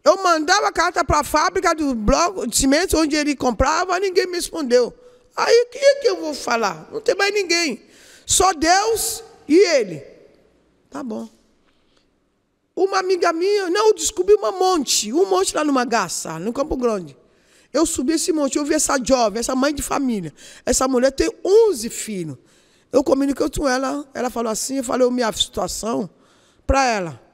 Eu mandava carta para a fábrica do bloco de cimento onde ele comprava, ninguém me respondeu. Aí o que é que eu vou falar? Não tem mais ninguém. Só Deus e ele. Tá bom. Uma amiga minha, não, eu descobri um monte, um monte lá numa Magaça, no Campo Grande. Eu subi esse monte, eu vi essa jovem, essa mãe de família. Essa mulher tem 11 filhos. Eu comuniquei com ela, ela falou assim, eu falei a minha situação para ela.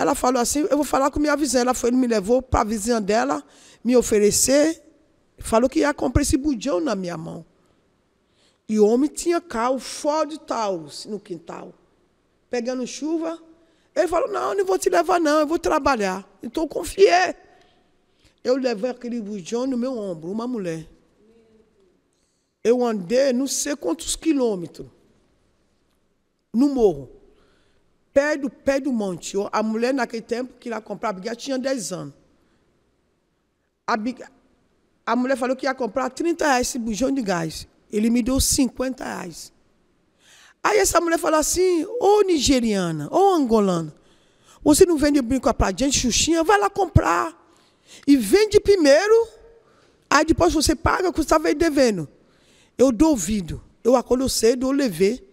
Ela falou assim, eu vou falar com minha vizinha. Ela foi, ele me levou para a vizinha dela me oferecer. Falou que ia comprar esse bujão na minha mão. E o homem tinha carro Ford Taurus no quintal. Pegando chuva. Ele falou, não, eu não vou te levar não, eu vou trabalhar. Então eu confiei. Eu levei aquele bujão no meu ombro, uma mulher. Eu andei não sei quantos quilômetros no morro pé do pé do monte. A mulher, naquele tempo que ia comprar a tinha 10 anos. A, a mulher falou que ia comprar 30 reais esse bujão de gás. Ele me deu 50 reais. Aí essa mulher falou assim, ô nigeriana, ô angolana, você não vende brinco para gente, xuxinha? Vai lá comprar. E vende primeiro, aí depois você paga, que você estava devendo. Eu duvido Eu acordo cedo, eu levei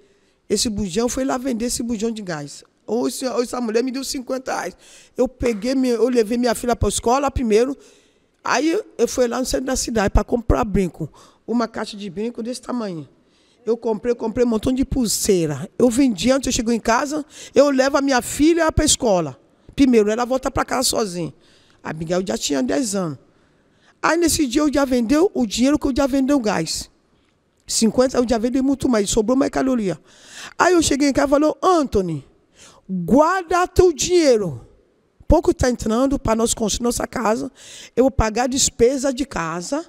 esse bujão, fui lá vender esse bujão de gás. Ou essa mulher me deu 50 reais. Eu peguei, eu levei minha filha para a escola primeiro. Aí eu fui lá no centro da cidade para comprar brinco. Uma caixa de brinco desse tamanho. Eu comprei, comprei um montão de pulseira. Eu vendi antes, eu chego em casa, eu levo a minha filha para a escola. Primeiro, ela volta para casa sozinha. A Miguel já tinha 10 anos. Aí nesse dia eu já vendeu o dinheiro que eu já vendeu gás. 50, eu já vendi muito mais, sobrou mais caloria. Aí eu cheguei em casa e falou, Anthony, guarda teu dinheiro. Pouco está entrando para nós construir nossa casa. Eu vou pagar a despesa de casa,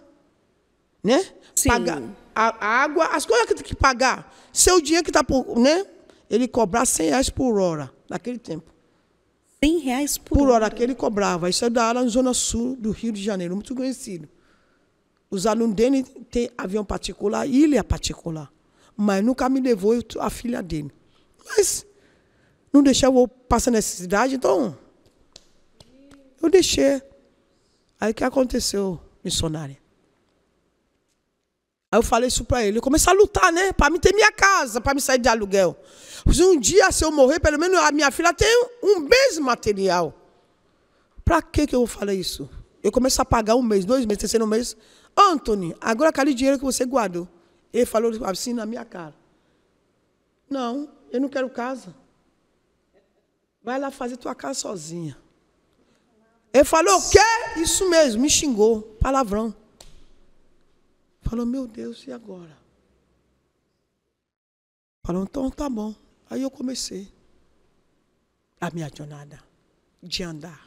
né? Sim. Pagar a água, as coisas que tem que pagar. Seu dinheiro que está por. Né? Ele cobrar 100 reais por hora naquele tempo. 100 reais por, por hora. Por hora que ele cobrava. Isso é da área zona sul do Rio de Janeiro, muito conhecido. Os alunos dele têm avião particular, ilha particular. Mas nunca me levou a filha dele. Mas não deixar o passar necessidade, então eu deixei. Aí o que aconteceu, missionária? Aí eu falei isso para ele. Eu comecei a lutar, né? Para mim ter minha casa, para me sair de aluguel. Se um dia, se eu morrer, pelo menos a minha filha tem um mês material. Para que que eu falar isso? Eu comecei a pagar um mês, dois meses, terceiro mês. Anthony, agora aquele dinheiro que você guardou. Ele falou assim na minha cara. Não, eu não quero casa. Vai lá fazer tua casa sozinha. Ele falou, o quê? Isso mesmo, me xingou, palavrão. Falou, meu Deus, e agora? Falou, então tá bom. Aí eu comecei a minha jornada de andar.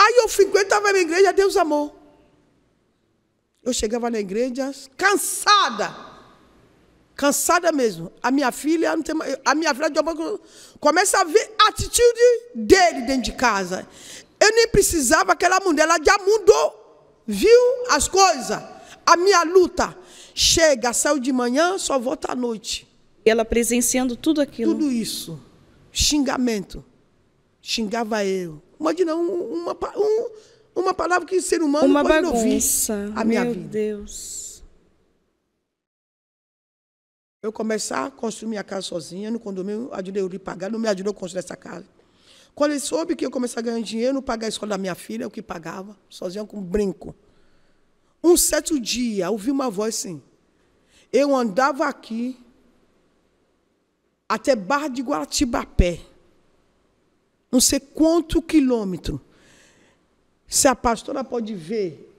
Aí eu frequentava a igreja, Deus amou. Eu chegava na igreja cansada Cansada mesmo. A minha filha, não tem, a minha filha de começa a ver a atitude dele dentro de casa. Eu nem precisava aquela mulher, ela já mudou, viu as coisas. A minha luta. Chega, saiu de manhã, só volta à noite. Ela presenciando tudo aquilo. Tudo isso. Xingamento. Xingava eu. Imagina uma, um, uma palavra que ser humano uma pode bagunça. ouvir. A minha Meu vida. Deus. Eu começar a construir minha casa sozinha, no condomínio, ajudei ele a pagar, não me ajudou a construir essa casa. Quando ele soube que eu começar a ganhar dinheiro, não pagar a escola da minha filha, o que pagava, sozinha com brinco. Um certo dia, ouvi uma voz assim. Eu andava aqui até Barra de Guaratibapé. Não sei quanto quilômetro. Se a pastora pode ver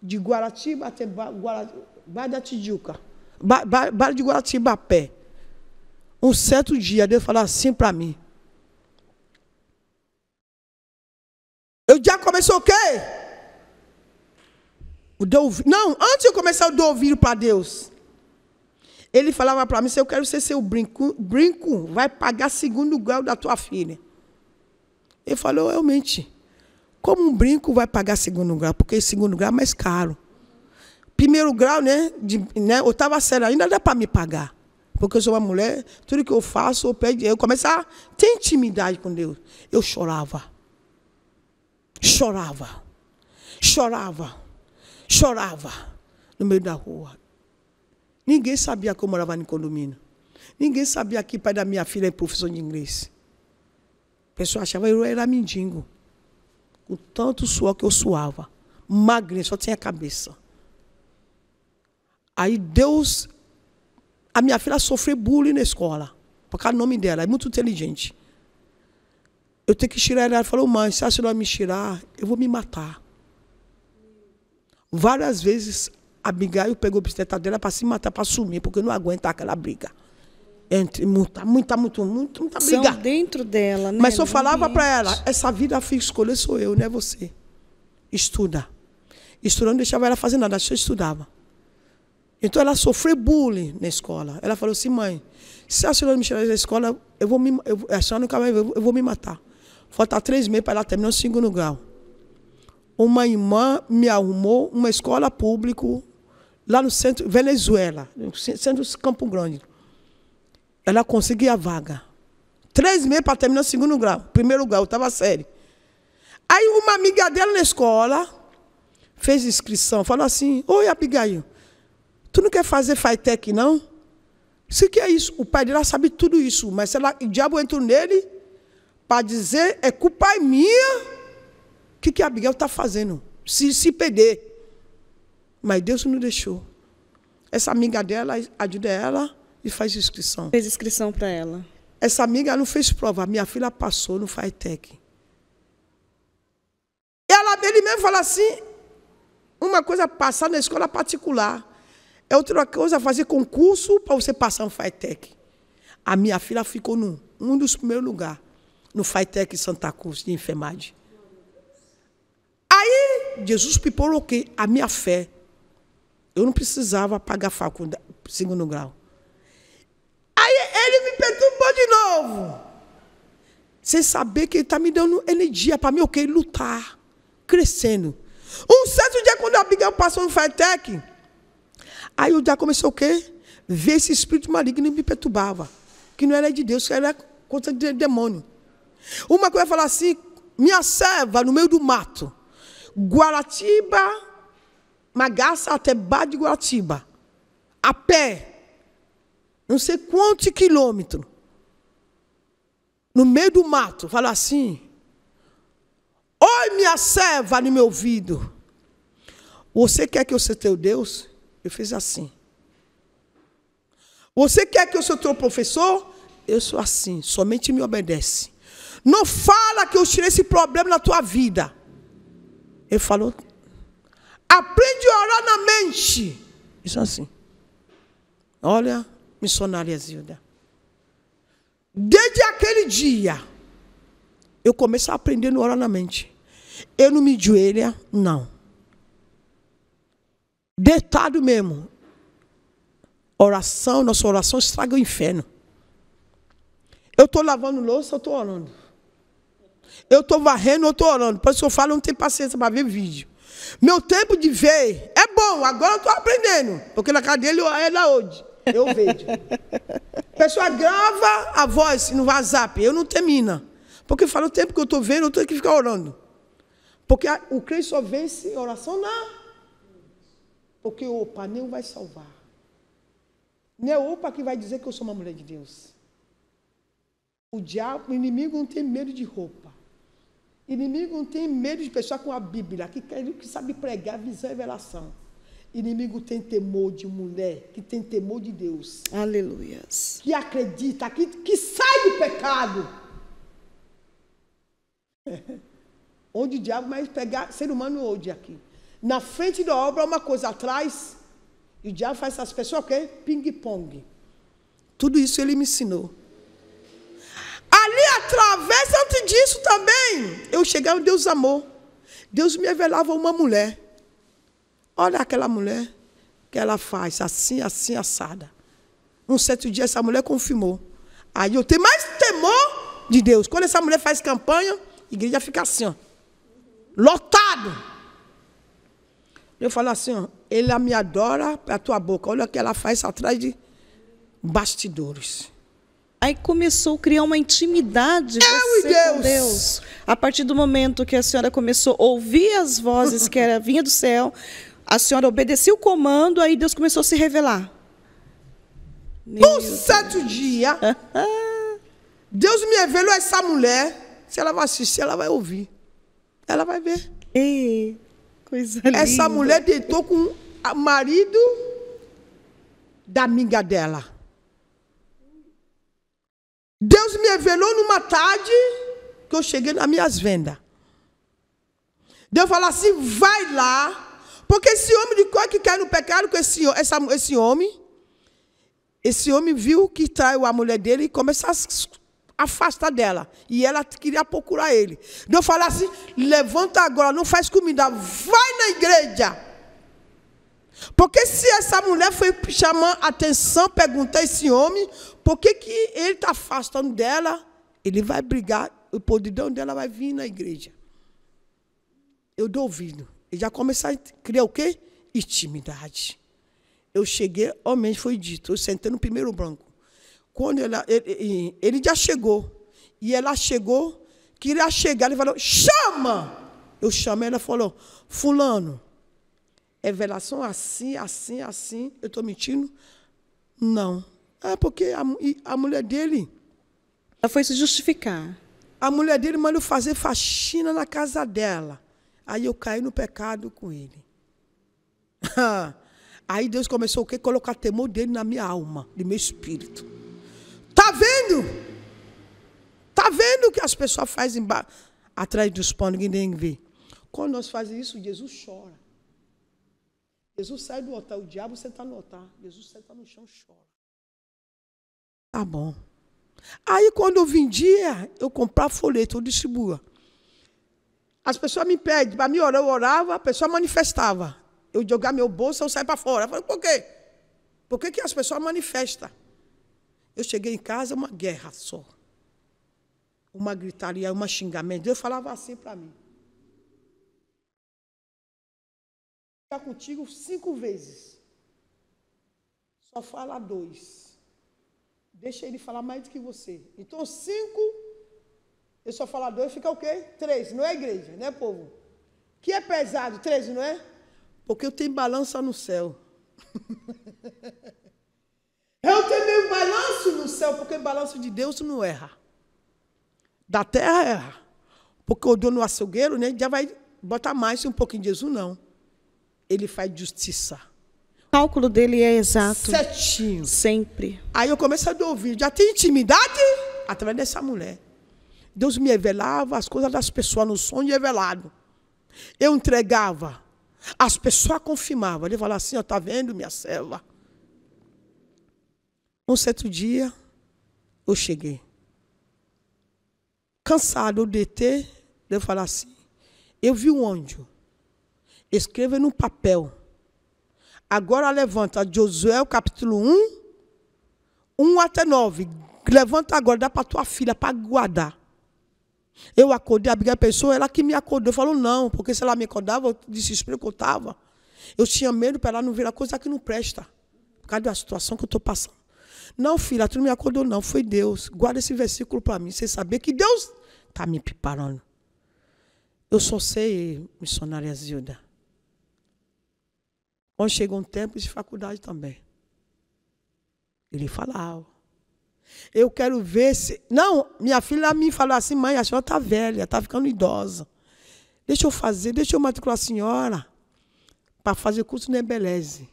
de Guaratiba até Barra da Tijuca. Ba, ba, Baile de Um certo dia, Deus falou assim para mim. Eu já comecei o quê? O deu, não, antes eu começar, eu dou ouvido para Deus. Ele falava para mim, se eu quero ser seu brinco, brinco vai pagar segundo grau da tua filha. Ele falou, realmente, como um brinco vai pagar segundo grau? Porque segundo grau é mais caro primeiro grau, né? De, né oitava ainda dá para me pagar. Porque eu sou uma mulher, tudo que eu faço, eu pego Eu começo a ter intimidade com Deus. Eu chorava. Chorava. Chorava. Chorava. No meio da rua. Ninguém sabia que eu morava no condomínio. Ninguém sabia que o pai da minha filha é professor de inglês. O pessoal achava que eu era mendigo. o tanto suor que eu suava. Magrinha, só tinha a cabeça. Aí Deus. A minha filha sofreu bullying na escola, por causa do nome dela, é muito inteligente. Eu tenho que tirar ela. Ela falou, mãe, se a senhora me tirar, eu vou me matar. Várias vezes a Abigail pegou o bicicleta dela para se matar, para sumir, porque não aguenta aquela briga. Entre muita, muita, muito, muita, muita briga. São dentro dela, né? Mas eu falava para ela, essa vida fui escolher sou eu, não é você. Estuda. Estudando deixava ela fazer nada, só estudava. Então ela sofreu bullying na escola. Ela falou assim, mãe, se a senhora me chamar da escola, eu vou me, eu, a senhora nunca vai ver, eu vou me matar. Falta três meses para ela terminar o segundo grau. Uma irmã me arrumou uma escola pública lá no centro, Venezuela, no centro de Campo Grande. Ela conseguia a vaga. Três meses para terminar o segundo grau. Primeiro grau, estava sério. Aí uma amiga dela na escola fez inscrição, falou assim, oi Abigail, Tu não quer fazer fightech, não? Se que é isso. O pai dela sabe tudo isso, mas ela, o diabo entrou nele para dizer: é culpa é minha. O que, que Abigail está fazendo? Se, se perder. Mas Deus não deixou. Essa amiga dela ajuda ela e faz inscrição. Fez inscrição para ela. Essa amiga não fez prova. Minha filha passou no Fitec. Ela, ele mesmo fala assim: uma coisa é passar na escola particular. É outra coisa fazer concurso para você passar no FITEC. A minha filha ficou num um dos primeiros lugares, no FITEC Santa Cruz de enfermagem. Aí, Jesus me que a minha fé. Eu não precisava pagar faculdade, segundo grau. Aí ele me perturbou de novo. Sem saber que ele está me dando energia para mim, ok, lutar, crescendo. Um certo dia, quando a Abigail passou no FITEC, Aí o diabo começou o quê? Ver esse espírito maligno me perturbava. Que não era de Deus, que era contra de demônio. Uma coisa é falar assim, minha serva no meio do mato. Guaratiba, Magaça até Bar de Guaratiba. A pé. Não sei quantos quilômetros. No meio do mato. Falar assim. Oi, minha serva no meu ouvido. Você quer que eu seja teu Deus? Eu fiz assim. Você quer que eu seja teu professor? Eu sou assim, somente me obedece. Não fala que eu tirei esse problema na tua vida. Ele falou, aprende a orar na mente. Isso assim. Olha, missionária Zilda. Desde aquele dia, eu começo a aprender a orar na mente. Eu não me joelha, não. Deitado mesmo. Oração, nossa oração estraga o inferno. Eu estou lavando louça, eu estou orando. Eu estou varrendo, eu estou orando. Por isso eu falo, eu não tenho paciência para ver vídeo. Meu tempo de ver é bom, agora eu estou aprendendo. Porque na cadeia ele é da onde? Eu vejo. <laughs> pessoa grava a voz no WhatsApp, eu não termina. Porque fala o tempo que eu estou vendo, eu tenho que ficar orando. Porque o crente só vence oração na porque o Opa nem vai salvar. Não é o Opa que vai dizer que eu sou uma mulher de Deus. O diabo, o inimigo não tem medo de roupa. O inimigo não tem medo de pessoa com a Bíblia, que, que sabe pregar visão e revelação. inimigo tem temor de mulher, que tem temor de Deus. Aleluia. Que acredita, que, que sai do pecado. <laughs> Onde o diabo vai pegar ser humano hoje aqui? Na frente da obra, uma coisa atrás. E o diabo faz essas pessoas o quê? Ping-pong. Tudo isso ele me ensinou. Ali, através, antes disso também, eu chegava, Deus amou. Deus me revelava uma mulher. Olha aquela mulher que ela faz, assim, assim, assada. Um certo dia, essa mulher confirmou. Aí eu tenho mais temor de Deus. Quando essa mulher faz campanha, a igreja fica assim, ó, lotado. Eu falo assim, ó, ela me adora a tua boca. Olha o que ela faz atrás de bastidores. Aí começou a criar uma intimidade Meu é Deus. com Deus. A partir do momento que a senhora começou a ouvir as vozes que era vinha do céu, a senhora obedeceu o comando, aí Deus começou a se revelar. Meu um certo dia, <laughs> Deus me revelou essa mulher. Se ela vai assistir, ela vai ouvir. Ela vai ver. E... Coisa Essa mulher deitou com o marido da amiga dela. Deus me revelou numa tarde que eu cheguei nas minhas vendas. Deus falou assim: vai lá, porque esse homem de cor é que cai no pecado com esse, essa, esse homem, esse homem viu que traiu a mulher dele e começa a afasta dela. E ela queria procurar ele. Deus fala assim: levanta agora, não faz comida, vai na igreja. Porque se essa mulher foi chamar atenção, perguntar esse homem, por que, que ele está afastando dela? Ele vai brigar, o poder dela vai vir na igreja. Eu dou ouvido. Ele já começou a criar o quê? Intimidade. Eu cheguei, homem, foi dito, eu sentei no primeiro banco. Quando ela, ele, ele já chegou. E ela chegou, queria chegar, ele falou, chama! Eu chamei, ela falou, fulano, revelação é assim, assim, assim. Eu estou mentindo? Não. É porque a, a mulher dele. Ela foi se justificar. A mulher dele mandou fazer faxina na casa dela. Aí eu caí no pecado com ele. <laughs> Aí Deus começou o quê? Colocar temor dele na minha alma, no meu espírito. Está vendo? Está vendo o que as pessoas fazem atrás dos pães ninguém nem vê. Quando nós fazemos isso, Jesus chora. Jesus sai do altar, o diabo senta no altar, Jesus senta no chão e chora. Tá bom. Aí quando eu vendia, eu comprava folheto, eu distribuía. As pessoas me pedem, para mim orar, eu orava, a pessoa manifestava. Eu jogava meu bolso, eu saía para fora. Eu falei, por quê? Por que, que as pessoas manifestam? Eu cheguei em casa, uma guerra só. Uma gritaria, uma xingamento. Deus falava assim para mim. Ficar tá contigo cinco vezes. Só fala dois. Deixa ele falar mais do que você. Então, cinco, eu só falar dois, fica o quê? Três. Não é igreja, né povo? Que é pesado, três, não é? Porque eu tenho balança no céu. <laughs> tem um balanço no céu, porque o balanço de Deus não erra. Da terra erra. Porque o dono açougueiro né, já vai botar mais um pouquinho de Jesus, não. Ele faz justiça. O cálculo dele é exato. Certinho. Sempre. Aí eu começo a ouvir. Já tem intimidade? Através dessa mulher. Deus me revelava as coisas das pessoas no sonho revelado. Eu entregava. As pessoas confirmavam. Ele falava assim, ó, tá vendo, minha serva? Um certo dia, eu cheguei. Cansado eu deitei, de falei assim. Eu vi um anjo. Escreva no papel. Agora levanta Josué, capítulo 1, 1 até 9. Levanta agora, dá para tua filha, para guardar. Eu acordei, a pessoa, ela que me acordou, falou não, porque se ela me acordava, eu desespero que eu estava. Eu tinha medo para ela não virar coisa que não presta, por causa da situação que eu estou passando. Não, filha, tu não me acordou, não. Foi Deus. Guarda esse versículo para mim, sem saber que Deus está me preparando. Eu só sei, missionária Zilda. Quando chegou um tempo de faculdade também. Ele falava. Eu quero ver se. Não, minha filha me falou assim, mãe, a senhora está velha, está ficando idosa. Deixa eu fazer, deixa eu matricular a senhora para fazer curso de Embeleze.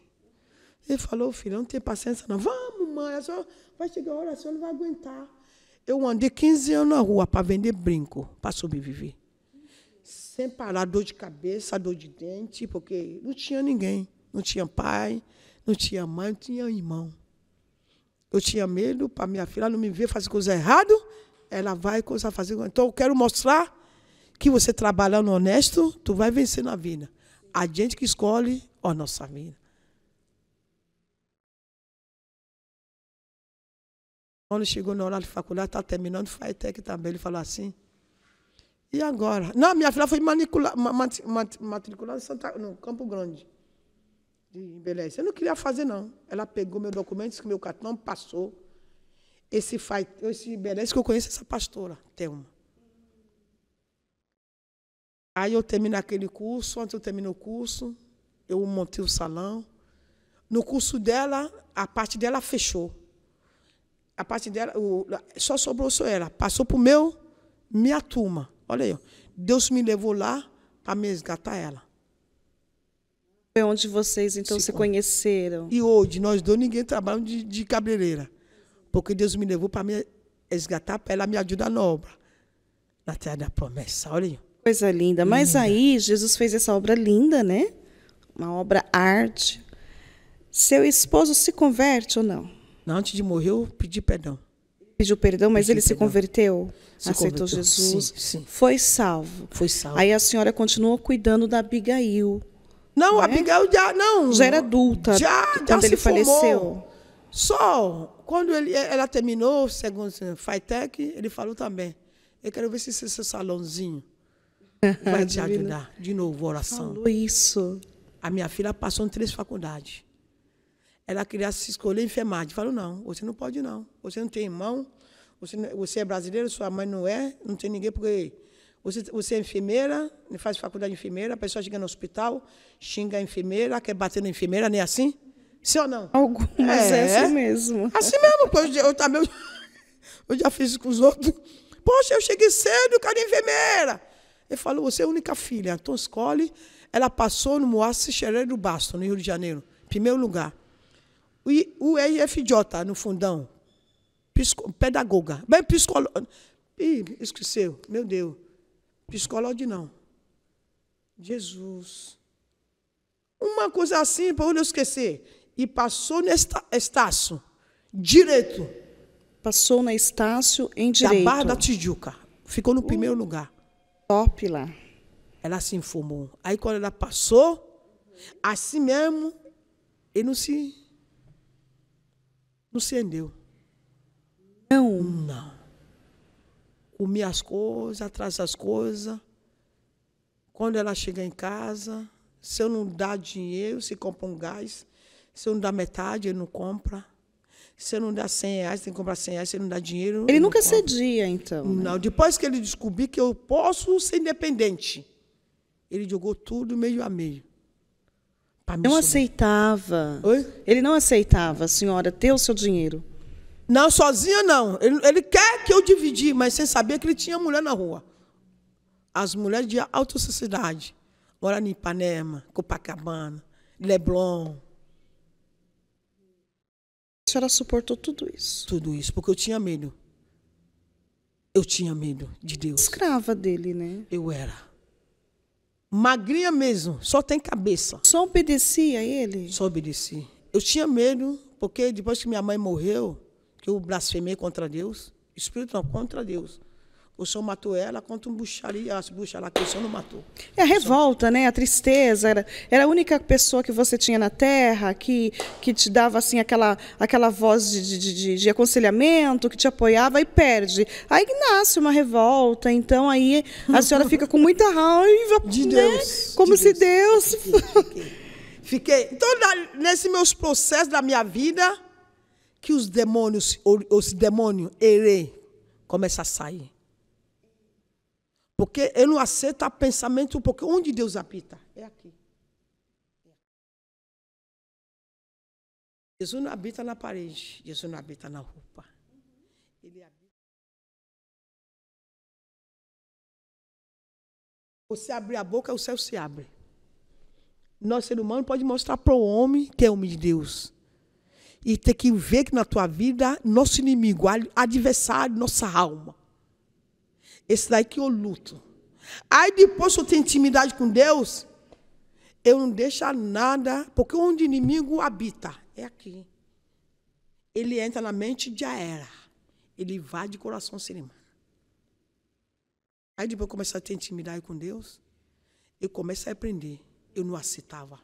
Ele falou, filha não tem paciência não. Vamos mãe, a senhora vai chegar a hora, a senhora não vai aguentar. Eu andei 15 anos na rua para vender brinco, para sobreviver. Sem parar, dor de cabeça, dor de dente, porque não tinha ninguém. Não tinha pai, não tinha mãe, não tinha irmão. Eu tinha medo para minha filha não me ver fazer coisa errada, ela vai começar a fazer. Então eu quero mostrar que você trabalhando honesto, tu vai vencer na vida. A gente que escolhe a nossa vida. Quando chegou na hora de faculdade, está terminando, faz tech também. Ele falou assim. E agora? Não, minha filha foi matriculada mat, mat, no Campo Grande, de beleza. Eu não queria fazer, não. Ela pegou meu documento, disse que meu cartão passou. Esse, esse beleza que eu conheço essa pastora, Thelma. Aí eu terminei aquele curso, antes eu terminei o curso, eu montei o salão. No curso dela, a parte dela fechou a parte dela, o, só sobrou só ela. Passou para o meu, minha turma. Olha aí, ó. Deus me levou lá para me resgatar ela. Foi onde vocês então se, se conheceram. E hoje, nós dois, ninguém trabalha de, de cabeleireira. Porque Deus me levou para me resgatar, para ela me ajudar na obra. Na terra da promessa, olha aí. Coisa linda. linda. Mas aí, Jesus fez essa obra linda, né? Uma obra arte. Seu esposo se converte ou não? Não, antes de morrer, eu pedi perdão. Pediu perdão, mas pedi ele perdão. se converteu, se aceitou converteu. Jesus, sim, sim. foi salvo. Foi salvo. Aí a senhora continuou cuidando da Abigail. Não, não é? Abigail já não. Já era adulta. Já, quando já ele faleceu. Formou. Só quando ele, ela terminou, segundo o Fitec, ele falou também. Eu quero ver se esse salãozinho vai te <laughs> ajudar. De novo, oração. Falou isso. A minha filha passou em três faculdades ela queria se escolher enfermagem. Eu falo, não, você não pode não. Você não tem irmão, você, você é brasileiro, sua mãe não é, não tem ninguém, porque você, você é enfermeira, faz faculdade de enfermeira, a pessoa chega no hospital, xinga a enfermeira, quer bater na enfermeira, nem é assim? Sim ou não? Algumas é, é assim mesmo. Assim mesmo, pô, eu, eu também <laughs> eu, já fiz com os outros. Poxa, eu cheguei cedo, cara a enfermeira? Ele falou, você é a única filha, então escolhe. Ela passou no Moacir do Basto, no Rio de Janeiro, primeiro lugar o IFJ no fundão, Pisco, pedagoga, bem psicólogo, esqueceu, meu Deus, psicólogo não. Jesus. Uma coisa assim para eu não esquecer. E passou na Estácio, direto. Passou na Estácio em direito. Da Barra da Tijuca. Ficou no uh, primeiro lugar. Top lá. Ela se informou. Aí quando ela passou, assim mesmo, ele não se não cedeu Não? Não. Comi as coisas, atrás das coisas. Quando ela chega em casa, se eu não dar dinheiro, se compra um gás. Se eu não dar metade, ele não compra. Se eu não dar 100 reais, tem que comprar 100 reais. Se eu não dar dinheiro. Ele nunca compra. cedia, então. Né? Não, depois que ele descobriu que eu posso ser independente, ele jogou tudo meio a meio não aceitava. Oi? Ele não aceitava a senhora ter o seu dinheiro. Não, sozinha não. Ele, ele quer que eu dividi, mas sem saber que ele tinha mulher na rua. As mulheres de alta sociedade. Morando em Ipanema, Copacabana, Leblon. A senhora suportou tudo isso? Tudo isso, porque eu tinha medo. Eu tinha medo de Deus. Escrava dele, né? Eu era magrinha mesmo, só tem cabeça. Só obedecia a ele? Só obedeci. Eu tinha medo, porque depois que minha mãe morreu, que eu blasfemei contra Deus, espírito não, contra Deus o som matou ela, contra um bucharia, as buchas lá que o som não matou. É a revolta, né? A tristeza. Era, era a única pessoa que você tinha na terra que, que te dava assim aquela, aquela voz de, de, de, de aconselhamento, que te apoiava e perde. Aí nasce uma revolta, então aí a senhora fica com muita raiva. <laughs> De né? Deus. Como de se Deus. Deus... Fiquei. Fiquei. Então, nesse meus processos da minha vida, que os demônios, os demônios, erê, começa a sair. Porque eu não aceito pensamento, porque onde Deus habita? É aqui. Jesus não habita na parede, Jesus não habita na roupa. Ele habita. Você abrir a boca, o céu se abre. Nós, ser humano, pode mostrar para o homem que é homem de Deus. E ter que ver que na tua vida, nosso inimigo, adversário, nossa alma esse daqui eu luto. Aí depois que eu tenho intimidade com Deus, eu não deixo nada, porque onde o inimigo habita é aqui. Ele entra na mente e já era. Ele vai de coração cinema. Aí depois eu começo a ter intimidade com Deus, eu começo a aprender. Eu não aceitava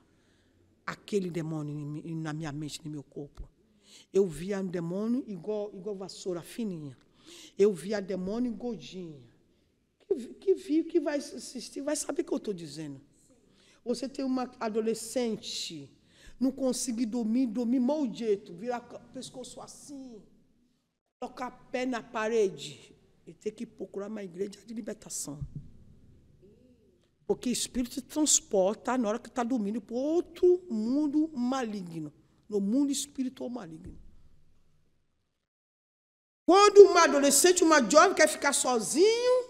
aquele demônio na minha mente, no meu corpo. Eu via um demônio igual, igual vassoura fininha. Eu via demônio gordinho que viu, que vai assistir, vai saber o que eu estou dizendo. Você tem uma adolescente, não conseguir dormir, dormir mau jeito, virar pescoço assim, tocar pé na parede e ter que procurar uma igreja de libertação. Porque o espírito transporta na hora que está dormindo para outro mundo maligno, no mundo espiritual maligno. Quando uma adolescente, uma jovem quer ficar sozinho,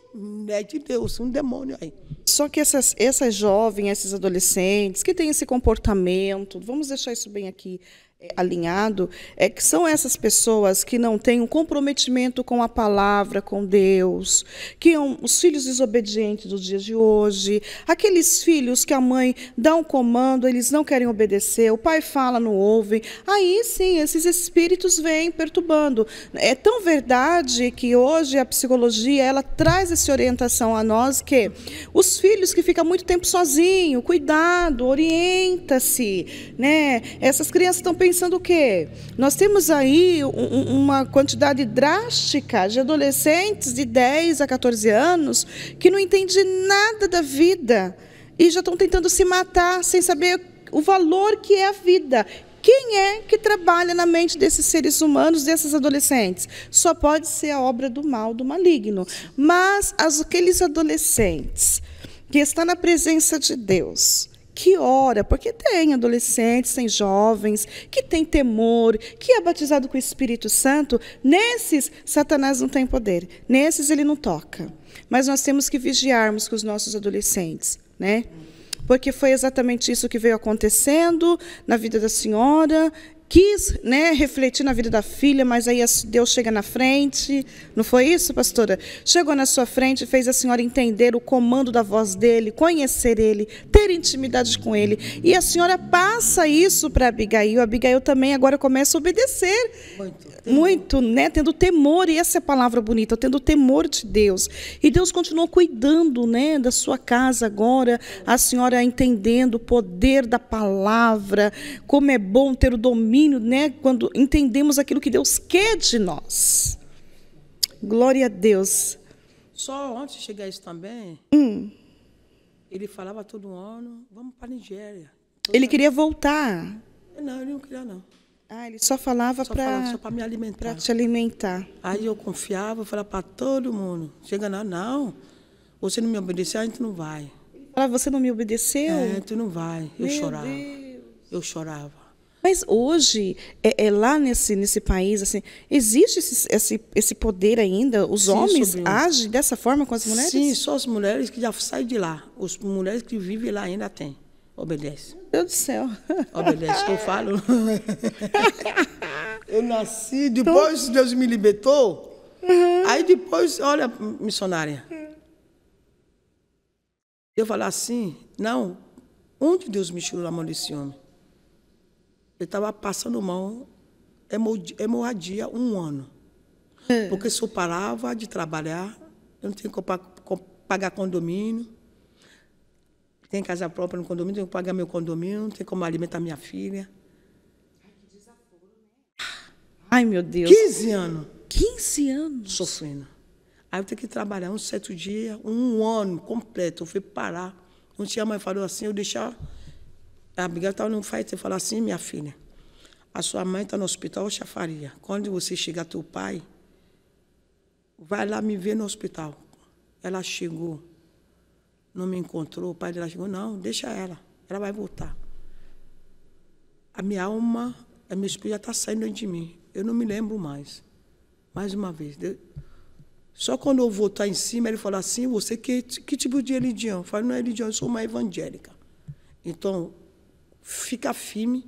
é de Deus, um demônio aí. Só que essas, essas jovens, esses adolescentes que têm esse comportamento, vamos deixar isso bem aqui, alinhado é que são essas pessoas que não têm um comprometimento com a palavra, com Deus, que são é os filhos desobedientes dos dias de hoje, aqueles filhos que a mãe dá um comando, eles não querem obedecer, o pai fala, não ouvem. Aí sim, esses espíritos vêm perturbando. É tão verdade que hoje a psicologia, ela traz essa orientação a nós que os filhos que ficam muito tempo sozinhos, cuidado, orienta-se, né? Essas crianças estão pensando pensando o quê? Nós temos aí uma quantidade drástica de adolescentes de 10 a 14 anos que não entendem nada da vida e já estão tentando se matar sem saber o valor que é a vida. Quem é que trabalha na mente desses seres humanos, desses adolescentes? Só pode ser a obra do mal, do maligno. Mas aqueles adolescentes que estão na presença de Deus, que ora, porque tem adolescentes, tem jovens, que tem temor, que é batizado com o Espírito Santo, nesses Satanás não tem poder, nesses ele não toca. Mas nós temos que vigiarmos com os nossos adolescentes, né? Porque foi exatamente isso que veio acontecendo na vida da senhora quis né, refletir na vida da filha, mas aí Deus chega na frente. Não foi isso, pastora? Chegou na sua frente e fez a senhora entender o comando da voz dele, conhecer ele, ter intimidade com ele. E a senhora passa isso para Abigail. Abigail também agora começa a obedecer. Muito. Muito, né? Tendo temor, e essa é a palavra bonita, tendo temor de Deus. E Deus continuou cuidando, né, da sua casa agora, a senhora entendendo o poder da palavra, como é bom ter o domínio domínio, né, quando entendemos aquilo que Deus quer de nós. Glória a Deus. Só antes de chegar isso também, hum. ele falava todo ano, vamos para a Nigéria. ele queria voltar. Não, ele não queria, não. Ah, ele só falava para. Só para me alimentar. Para te alimentar. Aí eu confiava, eu falava para todo mundo: chega não, não, você não me obedeceu, a gente não vai. Falava, você não me obedeceu? É, tu não vai. Eu Meu chorava. Deus. Eu chorava. Mas hoje, é, é lá nesse, nesse país, assim, existe esse, esse, esse poder ainda? Os Sim, homens sobrinho. agem dessa forma com as mulheres? Sim, só as mulheres que já saem de lá. As mulheres que vivem lá ainda têm. Obedece. Meu Deus do céu. Obedece, que eu falo. <laughs> eu nasci, depois então... Deus me libertou. Uhum. Aí depois, olha, missionária. Eu falar assim, não, onde Deus me tirou na mão desse homem? eu estava passando mão hemorragia um ano. Hum. Porque se eu parava de trabalhar, eu não tinha como pagar condomínio. Tem casa própria no condomínio, tenho que pagar meu condomínio, não tem como alimentar minha filha. Ai, meu Deus. 15 anos. 15 anos? Sofrendo. Aí eu tenho que trabalhar um certo dia, um ano completo. Eu fui parar. Não tinha mais falou assim, eu deixar a Abigail não faz e falar assim, minha filha, a sua mãe está no hospital Chafaria. Quando você chegar, teu pai vai lá me ver no hospital. Ela chegou, não me encontrou, o pai dela chegou, não, deixa ela, ela vai voltar. A minha alma, a minha espírito já está saindo de mim. Eu não me lembro mais. Mais uma vez. Deus, só quando eu voltar em cima, ele falou assim, você que, que tipo de religião? Eu falei, não é religião, eu sou uma evangélica. Então, fica firme,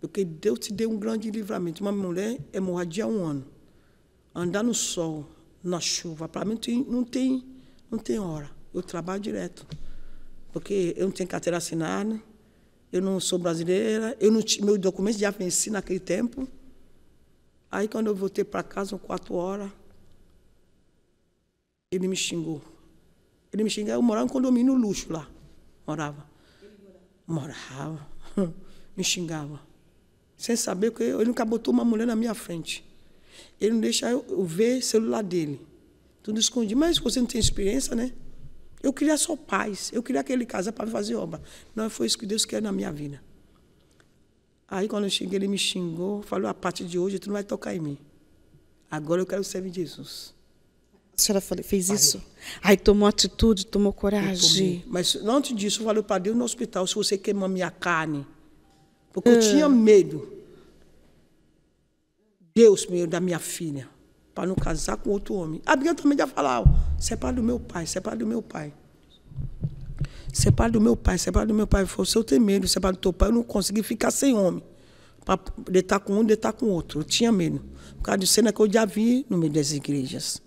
porque Deus te deu um grande livramento. Uma mulher hemorragia é dia um ano. Andar no sol, na chuva, para mim não tem, não tem hora. Eu trabalho direto, porque eu não tenho carteira assinada, eu não sou brasileira, eu não meu documento já venci naquele tempo. Aí, quando eu voltei para casa, quatro horas, ele me xingou. Ele me xingou, eu morava em um condomínio luxo lá, morava morava, <laughs> me xingava. Sem saber que ele nunca botou uma mulher na minha frente. Ele não deixa eu ver celular dele. Tudo escondido. Mas você não tem experiência, né? Eu queria só paz. Eu queria aquele casal para fazer obra. Não foi isso que Deus quer na minha vida. Aí quando eu cheguei, ele me xingou, falou: a partir de hoje tu não vai tocar em mim. Agora eu quero servir Jesus. A senhora fez isso? Aí tomou atitude, tomou coragem. Mas antes disso, eu falei para Deus no hospital, se você queimar minha carne. Porque eu ah. tinha medo. Deus, meu, da minha filha, para não casar com outro homem. A Bíblia também já falava, separa do meu pai, separa do meu pai. Separa do meu pai, separa do meu pai. Falou, se eu tenho medo, separa do teu pai, eu não consegui ficar sem homem. Para deitar com um, deitar com outro. Eu tinha medo. Por causa de cena que eu já vi no meio das igrejas.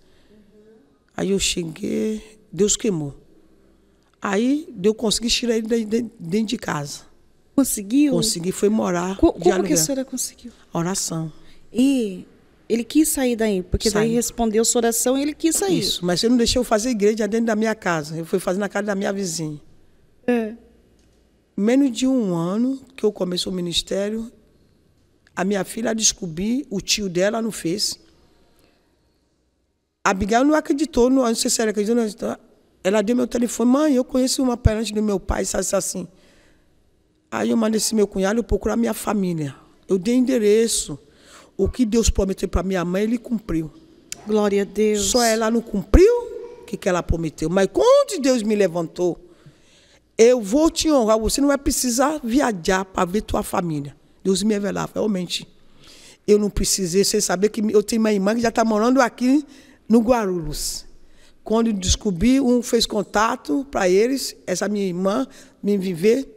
Aí eu cheguei, Deus queimou. Aí eu consegui tirar ele dentro de casa. Conseguiu? Consegui, foi morar. Co como que a senhora conseguiu? oração. E ele quis sair daí, porque daí respondeu sua oração e ele quis sair. Isso, mas você não deixou eu fazer igreja dentro da minha casa. Eu fui fazer na casa da minha vizinha. É. Menos de um ano que eu comecei o ministério, a minha filha descobri o tio dela no fez. A Abigail não acreditou, não, não sei se ela acreditou, não acreditou. Ela deu meu telefone, mãe, eu conheço uma parente do meu pai, sabe assim. Aí eu mandei esse meu cunhado procurar minha família. Eu dei endereço. O que Deus prometeu para minha mãe, ele cumpriu. Glória a Deus. Só ela não cumpriu o que, que ela prometeu. Mas quando Deus me levantou, eu vou te honrar. Você não vai precisar viajar para ver tua família. Deus me revelava, realmente. Eu não precisei, sem saber que eu tenho uma irmã que já está morando aqui no Guarulhos. Quando descobri, um fez contato para eles, essa minha irmã me viver,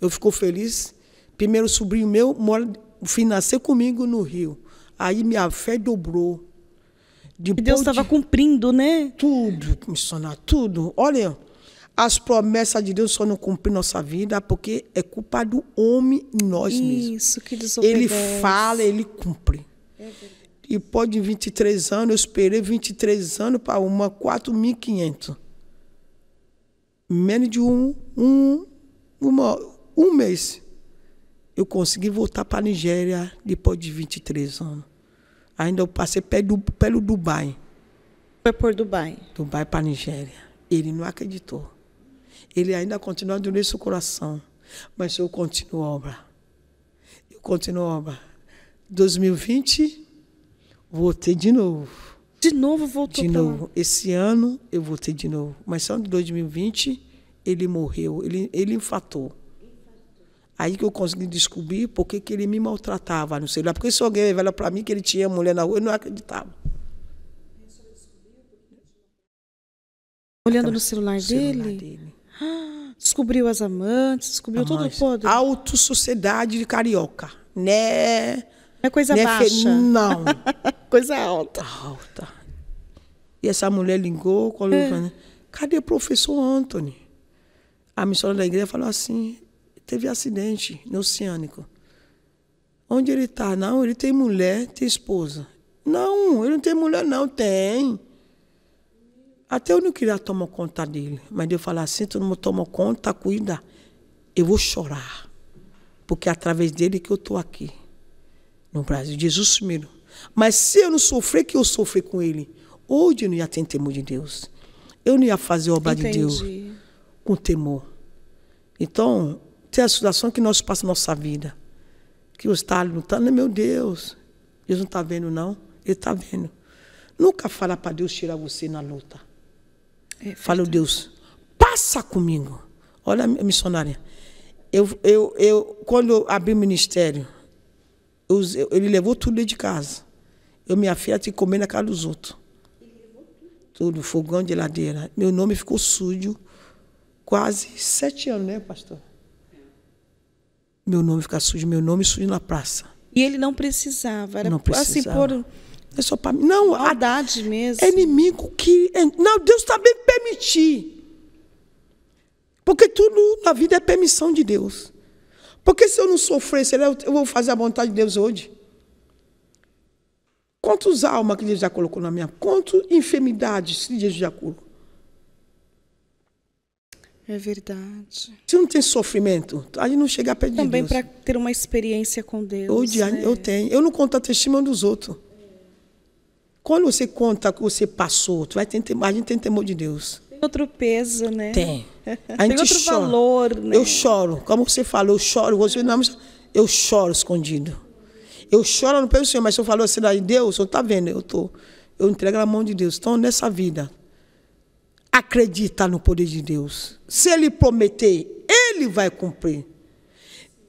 eu ficou feliz. Primeiro sobrinho meu mora, nascer comigo no Rio. Aí minha fé dobrou. Depois Deus estava cumprindo, né? Tudo, missionar, tudo. Olha, as promessas de Deus só não cumprem nossa vida porque é culpa do homem e nós Isso, mesmos. Isso, que desobediência. Ele fala, ele cumpre. É verdade. E pô, de 23 anos, eu esperei 23 anos para uma 4.500. Menos de um, um, uma, um mês. Eu consegui voltar para a Nigéria depois de 23 anos. Ainda eu passei pelo, pelo Dubai. Foi por Dubai? Dubai para a Nigéria. Ele não acreditou. Ele ainda continua doendo seu coração. Mas eu continuo a obra. Eu continuo a obra. 2020 Voltei de novo. De novo voltou De novo. Lá. Esse ano eu voltei de novo. Mas só em 2020 ele morreu, ele, ele infartou. Aí que eu consegui descobrir por que ele me maltratava no celular. Porque se alguém revela para mim que ele tinha mulher na rua, eu não acreditava. Olhando no celular, no celular dele? dele. Ah, descobriu as amantes, descobriu tudo todo o podre. Autossociedade de carioca. Né? É coisa baixa. fe... Não. <laughs> coisa alta. Alta. E essa mulher ligou, colocou, é. Né? cadê o professor Anthony? A missionária da igreja falou assim, teve acidente no oceânico. Onde ele está? Não, ele tem mulher, tem esposa. Não, ele não tem mulher, não, tem. Até eu não queria tomar conta dele, mas Deus falou assim: tu não me toma conta, cuida. Eu vou chorar, porque é através dele que eu estou aqui no Brasil. Jesus primeiro. Mas se eu não sofrer que eu sofri com ele, hoje eu não ia ter temor de Deus. Eu não ia fazer a obra Entendi. de Deus com temor. Então, tem a situação que nós passamos nossa vida. Que eu está lutando, meu Deus. Deus não está vendo, não. Ele está vendo. Nunca fala para Deus tirar você na luta. É, Fala, Deus, passa comigo. Olha, missionária. Eu, eu, eu, quando eu abri o ministério, eu, eu, ele levou tudo dentro de casa. Eu me afeto e comer na casa dos outros. Tudo, fogão de Meu nome ficou sujo quase sete anos, né, pastor? Meu nome ficar sujo, meu nome sujo na praça. E ele não precisava, era não assim, precisava. assim por. É só para mim. Não, maldade mesmo. É inimigo que. não, Deus também tá permitir. Porque tudo na vida é permissão de Deus. Porque se eu não sofrer, será eu vou fazer a vontade de Deus hoje? Quantos almas que Deus já colocou na minha? Quantas enfermidades que Deus já curou? É verdade. Se não tem sofrimento, a gente não chega perto Também de Deus. Também para ter uma experiência com Deus. Hoje né? eu tenho. Eu não conto a testemunha dos outros. Quando você conta o que você passou, tu vai ter, a gente tem temor de Deus outro peso, né? Tem. <laughs> A gente tem outro chora. valor, né? Eu choro. Como você falou, eu choro. Você não, eu choro escondido. Eu choro no pé do Senhor, mas eu falo assim, Deus, Você está vendo, eu tô. Eu entrego na mão de Deus. Então, nessa vida, acredita no poder de Deus. Se Ele prometer, Ele vai cumprir.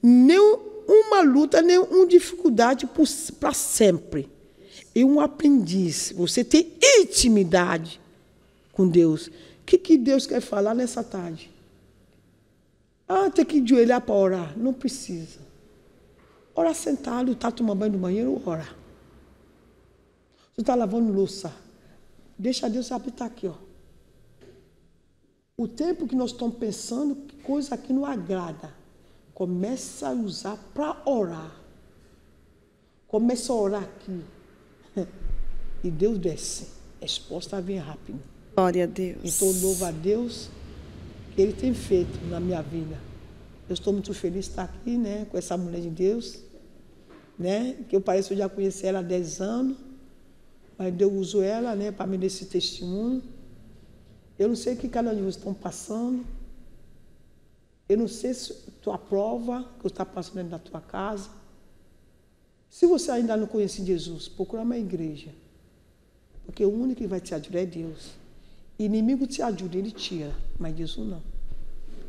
Nenhuma luta, nenhuma dificuldade para sempre. E um aprendiz. Você tem intimidade com Deus que, que Deus quer falar nessa tarde? Ah, tem que joelhar para orar. Não precisa. Ora sentado, está tomando banho no banheiro, ora. Você está lavando louça. Deixa Deus apitar aqui, ó. O tempo que nós estamos pensando, que coisa que não agrada. Começa a usar para orar. Começa a orar aqui. <laughs> E Deus desce. A resposta vem rápido. Glória a Deus. Então, louvo a Deus que Ele tem feito na minha vida. Eu estou muito feliz de estar aqui, né, com essa mulher de Deus, né, que eu pareço que eu já conheci ela há 10 anos, mas Deus usou ela, né, para me dar esse testemunho. Eu não sei o que cada um de vocês estão passando. Eu não sei se tua prova que está passando dentro da tua casa. Se você ainda não conhece Jesus, procura uma igreja. Porque o único que vai te ajudar é Deus. Inimigo te ajuda, ele tira, mas Jesus não.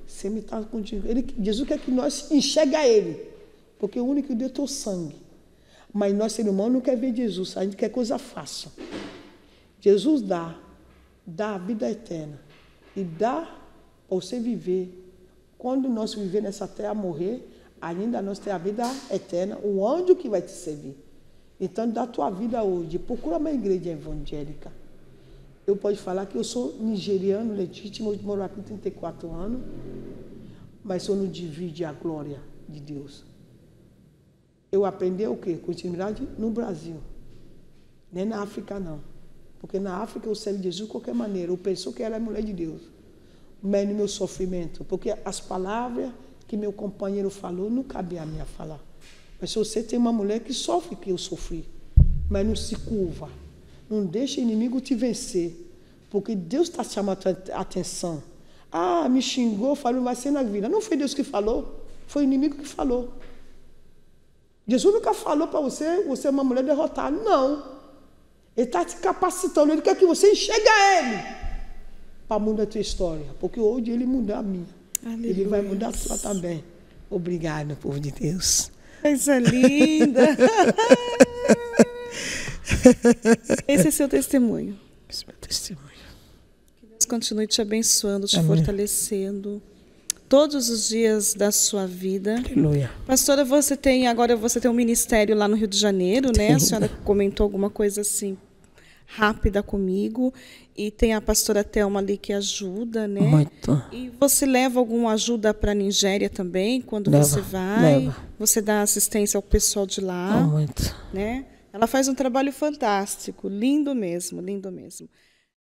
Sempre está contigo. ele, Jesus quer que nós enxerga ele, porque o único Deus é o sangue. Mas nós, ser humano, não quer ver Jesus, a gente quer coisa fácil. Jesus dá, dá a vida eterna e dá para você viver. Quando nós viver nessa terra, morrer, ainda nós temos a vida eterna, o anjo que vai te servir. Então, dá a tua vida hoje. Procura uma igreja evangélica eu posso falar que eu sou nigeriano legítimo, eu moro aqui 34 anos, mas eu não divide a glória de Deus. Eu aprendi o quê? Continuidade no Brasil, nem na África não. Porque na África eu servo Jesus de qualquer maneira, eu penso que ela é mulher de Deus. Mas no meu sofrimento, porque as palavras que meu companheiro falou não cabia a minha falar. Mas se você tem uma mulher que sofre que eu sofri, mas não se curva, não deixe o inimigo te vencer, porque Deus está chamando a tua atenção. Ah, me xingou, falou, vai ser na vida. Não foi Deus que falou, foi o inimigo que falou. Jesus nunca falou para você, você é uma mulher derrotada. Não. Ele está te capacitando, ele quer que você enxergue a ele para mudar a tua história. Porque hoje ele mudou a minha. Aleluia. Ele vai mudar a tua também. Obrigado, povo de Deus. Coisa linda. <laughs> Esse é seu testemunho. Esse é meu testemunho. Que Deus continue te abençoando, te Amém. fortalecendo todos os dias da sua vida. Aleluia. Pastora, você tem agora você tem um ministério lá no Rio de Janeiro, né? A senhora comentou alguma coisa assim rápida comigo e tem a pastora Telma ali que ajuda, né? Muito. E você leva alguma ajuda para a Nigéria também quando leva, você vai? Leva. Você dá assistência ao pessoal de lá? Muito. Né? Ela faz um trabalho fantástico, lindo mesmo, lindo mesmo.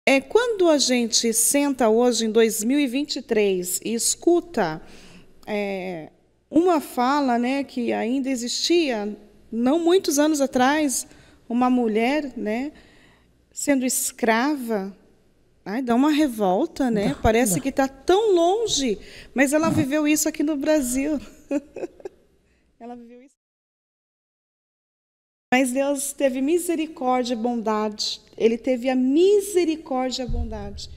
É, quando a gente senta hoje em 2023 e escuta é, uma fala né, que ainda existia não muitos anos atrás, uma mulher né, sendo escrava, ai, dá uma revolta, né? Parece que está tão longe, mas ela viveu isso aqui no Brasil. <laughs> ela viveu isso. Mas Deus teve misericórdia e bondade. Ele teve a misericórdia e a bondade.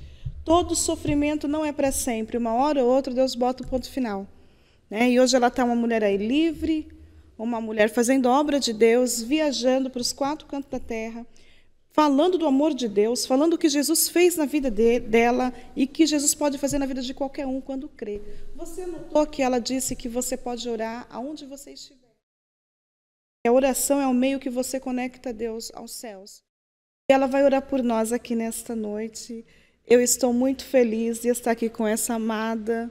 Todo sofrimento não é para sempre. Uma hora ou outra, Deus bota o ponto final. Né? E hoje ela está uma mulher aí livre, uma mulher fazendo obra de Deus, viajando para os quatro cantos da terra, falando do amor de Deus, falando o que Jesus fez na vida de, dela e que Jesus pode fazer na vida de qualquer um quando crê. Você notou que ela disse que você pode orar aonde você estiver. A oração é o meio que você conecta Deus aos céus. E ela vai orar por nós aqui nesta noite. Eu estou muito feliz de estar aqui com essa amada.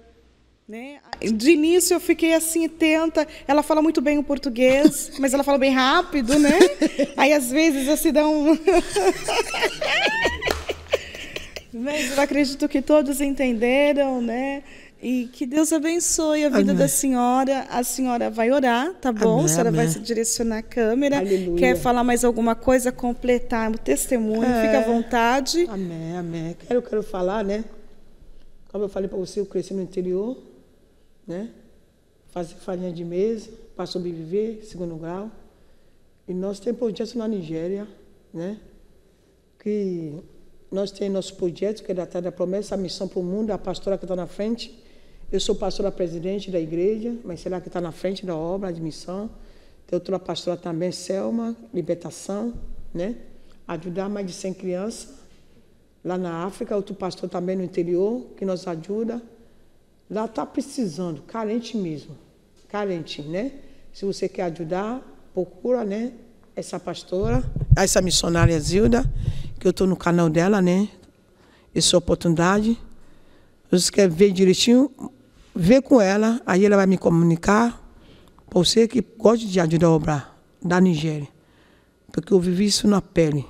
Né? De início eu fiquei assim, tenta. Ela fala muito bem o português, <laughs> mas ela fala bem rápido, né? Aí às vezes se dá um. <laughs> mas eu acredito que todos entenderam, né? E que Deus abençoe a vida amém. da senhora. A senhora vai orar, tá bom? Amém, a senhora vai se direcionar à câmera. Aleluia. Quer falar mais alguma coisa, completar o testemunho, é. fica à vontade. Amém, amém. Quero, quero falar, né? Como eu falei para você, eu cresci no interior, né? Fazer farinha de mesa para sobreviver, segundo grau. E nós temos projetos na Nigéria, né? Que nós temos nosso projeto, que é da Promessa, a missão para o mundo, a pastora que está na frente eu sou pastora presidente da igreja, mas será que está na frente da obra, admissão? Tem outra pastora também, Selma, libertação, né? Ajudar mais de 100 crianças lá na África. Outro pastor também no interior, que nos ajuda. Lá está precisando, carente mesmo, carente, né? Se você quer ajudar, procura, né? Essa pastora, essa missionária Zilda, que eu estou no canal dela, né? Essa oportunidade. Você quer ver direitinho? Vê com ela, aí ela vai me comunicar. Você que gosta de ajudar a obrar, da Nigéria. Porque eu vivi isso na pele.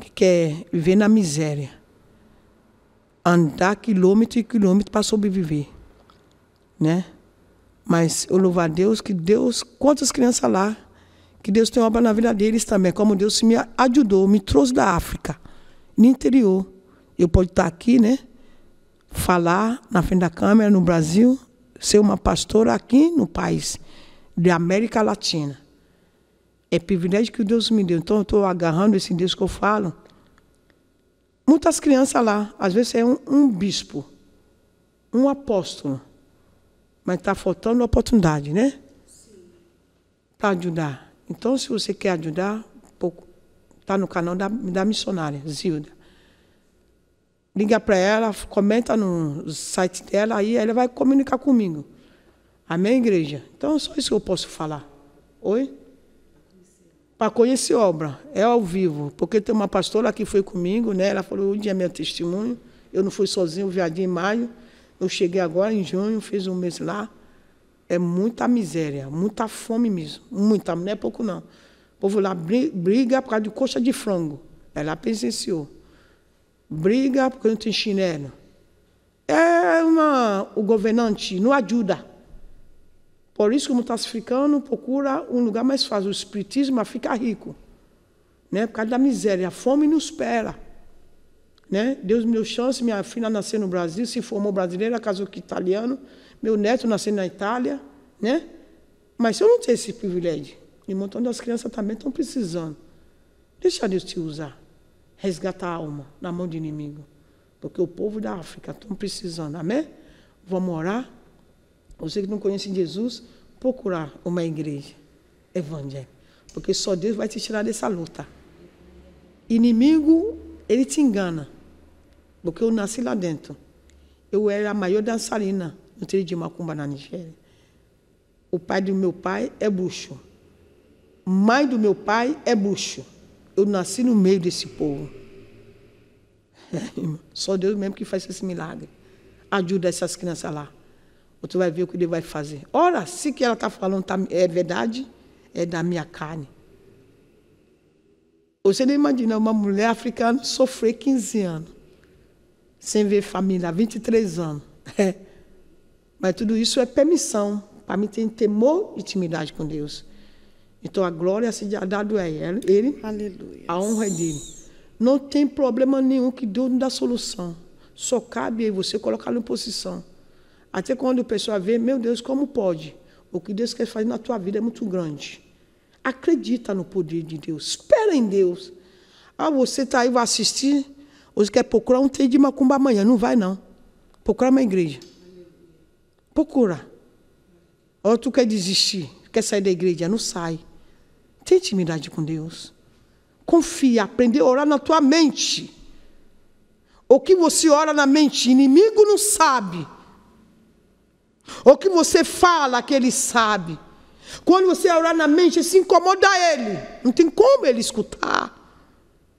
Que quer viver na miséria. Andar quilômetro e quilômetro para sobreviver. Né? Mas eu louvo a Deus que Deus, quantas crianças lá, que Deus tem obra na vida deles também, como Deus me ajudou, me trouxe da África, no interior. Eu posso estar aqui, né? falar na frente da câmera no Brasil, ser uma pastora aqui no país da América Latina. É privilégio que Deus me deu. Então eu estou agarrando esse Deus que eu falo. Muitas crianças lá, às vezes é um, um bispo, um apóstolo, mas está faltando oportunidade, né? Para ajudar. Então, se você quer ajudar, está no canal da, da missionária, Zilda liga para ela, comenta no site dela, aí ela vai comunicar comigo. Amém, igreja? Então, é só isso que eu posso falar. Oi? Para conhecer obra, é ao vivo, porque tem uma pastora que foi comigo, né? Ela falou, um dia é meu testemunho, eu não fui sozinho, viadinho em maio, eu cheguei agora em junho, fiz um mês lá. É muita miséria, muita fome mesmo, muita, não é pouco não. O povo lá briga por causa de coxa de frango. Ela presenciou briga porque não tem chinelo. É uma, o governante não ajuda. Por isso que está se ficando procura um lugar mais fácil. O espiritismo fica rico. Né? Por causa da miséria. A fome nos espera. Né? Deus me deu chance, minha filha nasceu no Brasil, se formou brasileira, casou com italiano, meu neto nasceu na Itália, né? Mas eu não tenho esse privilégio. E um montão das crianças também estão precisando. Deixa Deus te usar resgatar a alma na mão do inimigo. Porque o povo da África está precisando. Amém? Vamos orar? Você que não conhece Jesus, procurar uma igreja evangélica. Porque só Deus vai te tirar dessa luta. Inimigo, ele te engana. Porque eu nasci lá dentro. Eu era a maior dançarina no trilho de Macumba na Nigéria. O pai do meu pai é bucho. Mãe do meu pai é bucho eu nasci no meio desse povo. <laughs> É, só Deus mesmo que faz esse milagre. Ajuda essas crianças lá. Você vai ver o que Deus vai fazer. Ora, se assim que ela está falando tá, é verdade, é da minha carne. Você nem imagina uma mulher africana sofrer 15 anos, sem ver família, 23 anos. <laughs> É. Mas tudo isso é permissão para mim ter temor e intimidade com Deus. Então a glória seja dada a é ele, ele Aleluia. a honra é dele. Não tem problema nenhum que Deus não dá solução. Só cabe aí você colocar em posição. Até quando o pessoal vê, meu Deus, como pode? O que Deus quer fazer na tua vida é muito grande. Acredita no poder de Deus. Espera em Deus. Ah, você está aí, vai assistir. Hoje quer procurar um trem de macumba amanhã. Não vai, não. Procura uma igreja. Procura. Ou tu quer desistir, quer sair da igreja. Não sai. Tem intimidade com Deus. Confia, aprender a orar na tua mente. O que você ora na mente, inimigo não sabe. O que você fala que ele sabe. Quando você orar na mente, se incomoda ele. Não tem como ele escutar.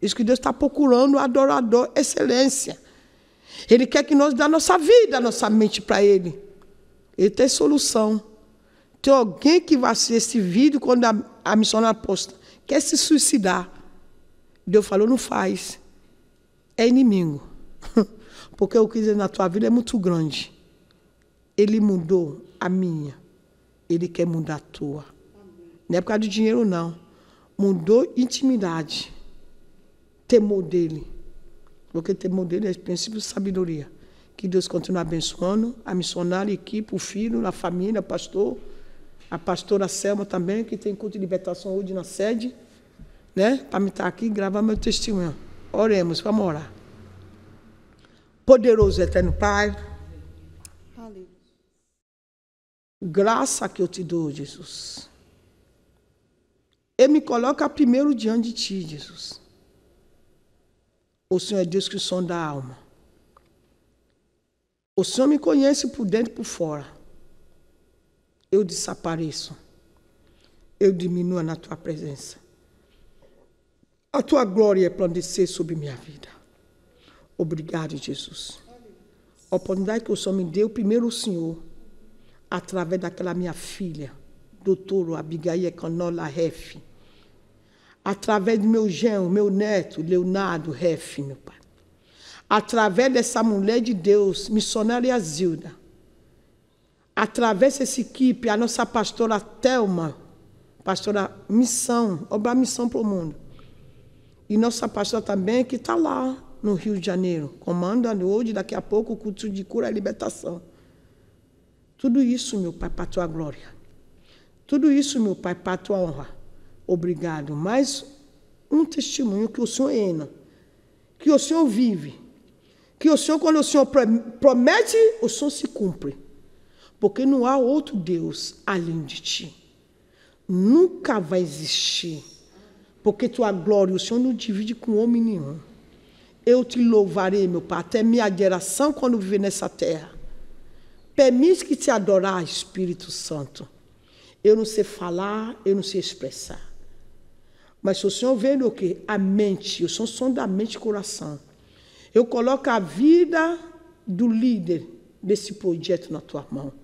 Isso que Deus está procurando, adorador, excelência. Ele quer que nós dê a nossa vida, a nossa mente para ele. Ele tem solução. Tem alguém que vai assistir esse vídeo quando a, a missionária posta. Quer se suicidar. Deus falou, não faz. É inimigo. <laughs> Porque o que ele na tua vida é muito grande. Ele mudou a minha. Ele quer mudar a tua. Não é por causa do dinheiro, não. Mudou intimidade. Temor dele. Porque temor dele é princípio de sabedoria. Que Deus continue abençoando a missionária, a equipe, o filho, a família, o pastor a pastora Selma também, que tem culto de libertação hoje na sede, né? Para me estar tá aqui e gravar meu testemunho. Oremos, vamos orar. Poderoso Eterno Pai. Graça que eu te dou, Jesus. Eu me coloca primeiro diante de ti, Jesus. O Senhor é Deus que sonda a alma. O Senhor me conhece por dentro e por fora eu desapareço, eu diminua na tua presença. A tua glória é planecer sobre minha vida. Obrigado, Jesus. A oportunidade que o Senhor me deu, primeiro o Senhor, através daquela minha filha, doutora Abigail Canola Ref. Através do meu genro, meu neto, Leonardo Ref, meu pai. Através dessa mulher de Deus, missionária Zilda através dessa equipe, a nossa pastora Thelma, pastora Missão, obra Missão para o Mundo. E nossa pastora também que está lá no Rio de Janeiro, comanda hoje, daqui a pouco, o culto de cura e libertação. Tudo isso, meu Pai, para a tua glória. Tudo isso, meu Pai, para a tua honra. Obrigado. Mais um testemunho que o Senhor reina, que o Senhor vive, que o Senhor, quando o Senhor promete, o Senhor se cumpre porque não há outro Deus além de ti. Nunca vai existir, porque tua glória o Senhor não divide com homem nenhum. Eu te louvarei, meu Pai, até minha geração quando viver nessa terra. Permite que te adorar, Espírito Santo. Eu não sei falar, eu não sei expressar. Mas se o Senhor vendo o quê? A mente, o Senhor sonda a mente e coração. Eu coloco a vida do líder desse projeto na tua mão.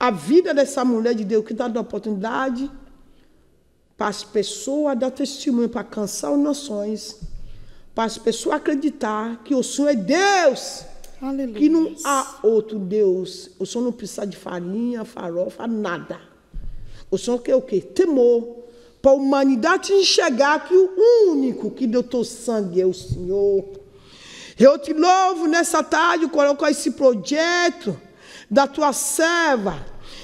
A vida dessa mulher de Deus que está dando oportunidade para as pessoas dar testemunho, para cansar os noções, para as pessoas acreditar que o Senhor é Deus. Aleluia. Que não há outro Deus. O Senhor não precisa de farinha, farofa, nada. O Senhor quer é o quê? Temor. Para a humanidade enxergar que o único que deu teu sangue é o Senhor. Eu te louvo nessa tarde, coloco esse projeto da tua serva,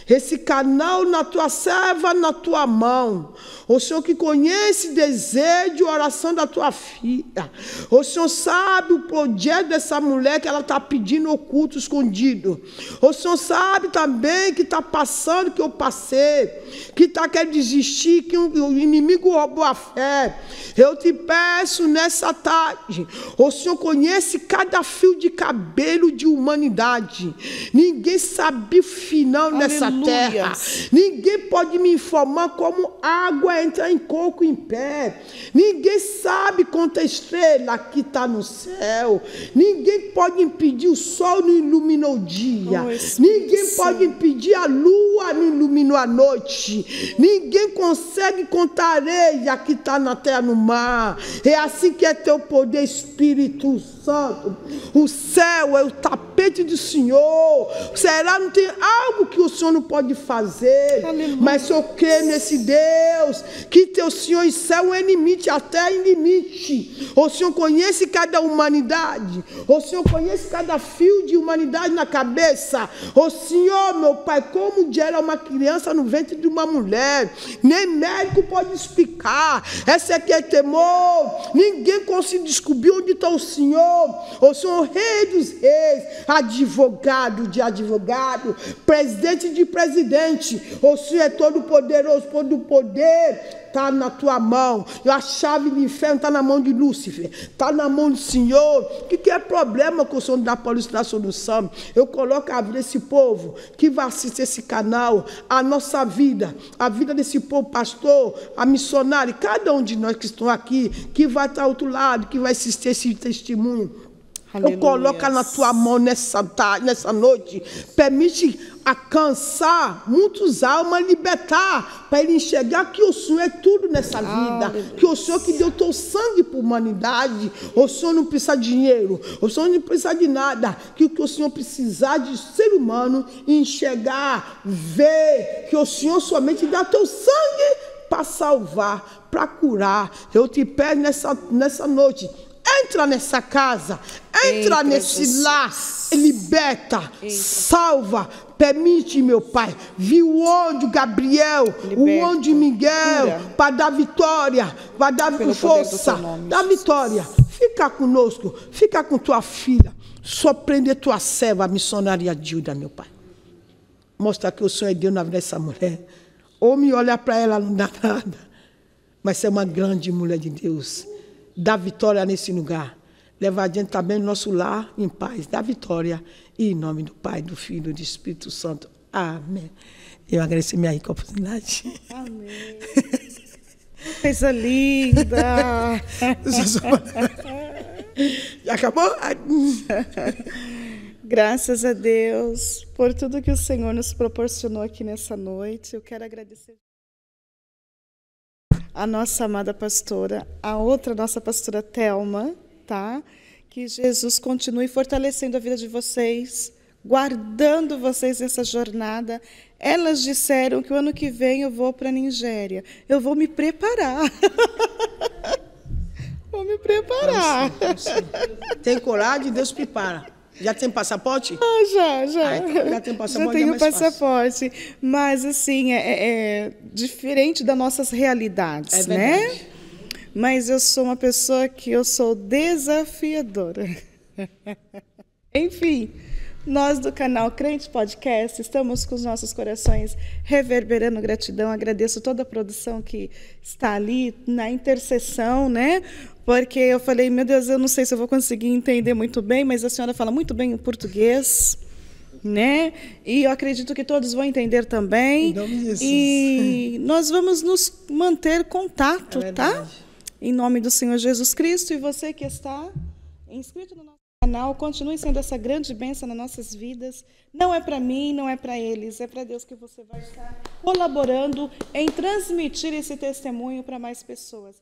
esse canal na tua serva, na tua mão, o Senhor que conhece desejo e oração da tua filha. O Senhor sabe o projeto dessa mulher que ela está pedindo oculto, escondido. O Senhor sabe também que está passando que eu passei, que está querendo desistir, que o inimigo roubou a fé. Eu te peço nessa tarde, o Senhor conhece cada fio de cabelo de humanidade. Ninguém sabe o final Aleluia. nessa terra. Ninguém pode me informar como água é entrar em coco em pé. Ninguém sabe quanta estrela que está no céu. Ninguém pode impedir o sol não iluminou o dia. Oh, Ninguém pode impedir a lua não iluminou a noite. Ninguém consegue contar a areia que está na terra no mar. É assim que é teu poder, Espírito Santo. O céu é o tapete do Senhor. Será não tem algo que o Senhor não pode fazer? Aleluia. Mas eu creio nesse Deus que teu Senhor e céu é limite, até é limite. O Senhor conhece cada humanidade. O Senhor conhece cada fio de humanidade na cabeça. O Senhor, meu Pai, como gera uma criança no ventre de uma mulher, nem médico pode explicar. Essa aqui é temor. Ninguém consegue descobrir onde está o Senhor. Senhor. Eu sou o Rei dos Reis, advogado de advogado, presidente de presidente. O Senhor é todo poderoso, todo poder está na tua mão. A chave do inferno está na mão de Lúcifer, está na mão do Senhor. O que, que é problema com o Senhor da polícia da solução? Eu coloco a vida desse povo que vai assistir esse canal, a nossa vida, a vida desse povo, pastor, a missionária, cada um de nós que estão aqui, que vai estar ao outro lado, que vai assistir esse testemunho Aleluia. Eu coloco na tua mão nessa tarde, nessa noite. Permite alcançar muitos almas, libertar, para ele enxergar que o Senhor é tudo nessa oh, vida, Aleluia. que o Senhor que deu teu sangue para a humanidade, o Senhor não precisa de dinheiro, o Senhor não precisa de nada, que o que o Senhor precisar de ser humano, enxergar, ver, que o Senhor somente dá teu sangue para salvar, para curar. Eu te peço nessa, nessa noite, Entra nessa casa, entra, entra nesse Jesus. lar, liberta, entra. salva, Permite, meu Pai, vir o onde Gabriel, Liberta. o onde Miguel, para dar vitória, para dar Pelo força, dar vitória. Fica conosco, fica com tua filha. Surpreender tua serva, a missionária Dilda, meu Pai. Mostra que o Senhor é Deus na vida dessa mulher. Homem olha para ela, não dá <laughs> nada. Mas é uma grande mulher de Deus. Da vitória nesse lugar. Levar adiante também nosso lar em paz. Da vitória. E em nome do Pai, do Filho e do Espírito Santo. Amém. Eu agradeço minha rica oportunidade. Amém. Coisa linda. <laughs> Já acabou? Graças a Deus por tudo que o Senhor nos proporcionou aqui nessa noite. Eu quero agradecer a nossa amada pastora, a outra nossa pastora Telma, tá? Que Jesus continue fortalecendo a vida de vocês, guardando vocês nessa jornada. Elas disseram que o ano que vem eu vou para a Nigéria. Eu vou me preparar. <laughs> vou me preparar. Tem coragem, Deus prepara. Já tem passaporte? Ah, já, já. Ah, então já tem passaporte. Já é tenho é passaporte. Fácil. Mas, assim, é, é, é, diferente das nossas realidades, é né? Mas eu sou uma pessoa que eu sou desafiadora. <laughs> Enfim. Nós do canal Crente Podcast estamos com os nossos corações reverberando gratidão. Agradeço toda a produção que está ali na intercessão, né? Porque eu falei, meu Deus, eu não sei se eu vou conseguir entender muito bem, mas a senhora fala muito bem o português, né? E eu acredito que todos vão entender também. E nós vamos nos manter contato, é tá? Em nome do Senhor Jesus Cristo e você que está inscrito no nosso canal continue sendo essa grande bênção nas nossas vidas. Não é para mim, não é para eles, é para Deus que você vai estar colaborando em transmitir esse testemunho para mais pessoas.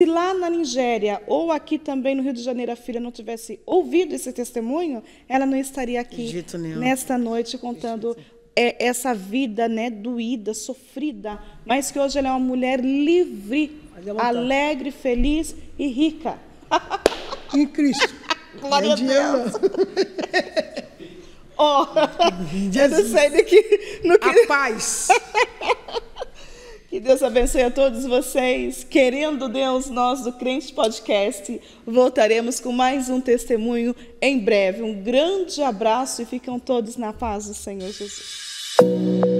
Se lá na Nigéria ou aqui também no Rio de Janeiro a filha não tivesse ouvido esse testemunho, ela não estaria aqui nesta noite contando é, essa vida né, doída, sofrida, mas que hoje ela é uma mulher livre, tá alegre, feliz e rica. Em Cristo. Glória a Deus. <laughs> Ó, oh, Jesus. sai daqui. No que... A paz. <laughs> que Deus abençoe a todos vocês. Querendo Deus, nós do Crente Podcast voltaremos com mais um testemunho em breve. Um grande abraço e ficam todos na paz do Senhor Jesus.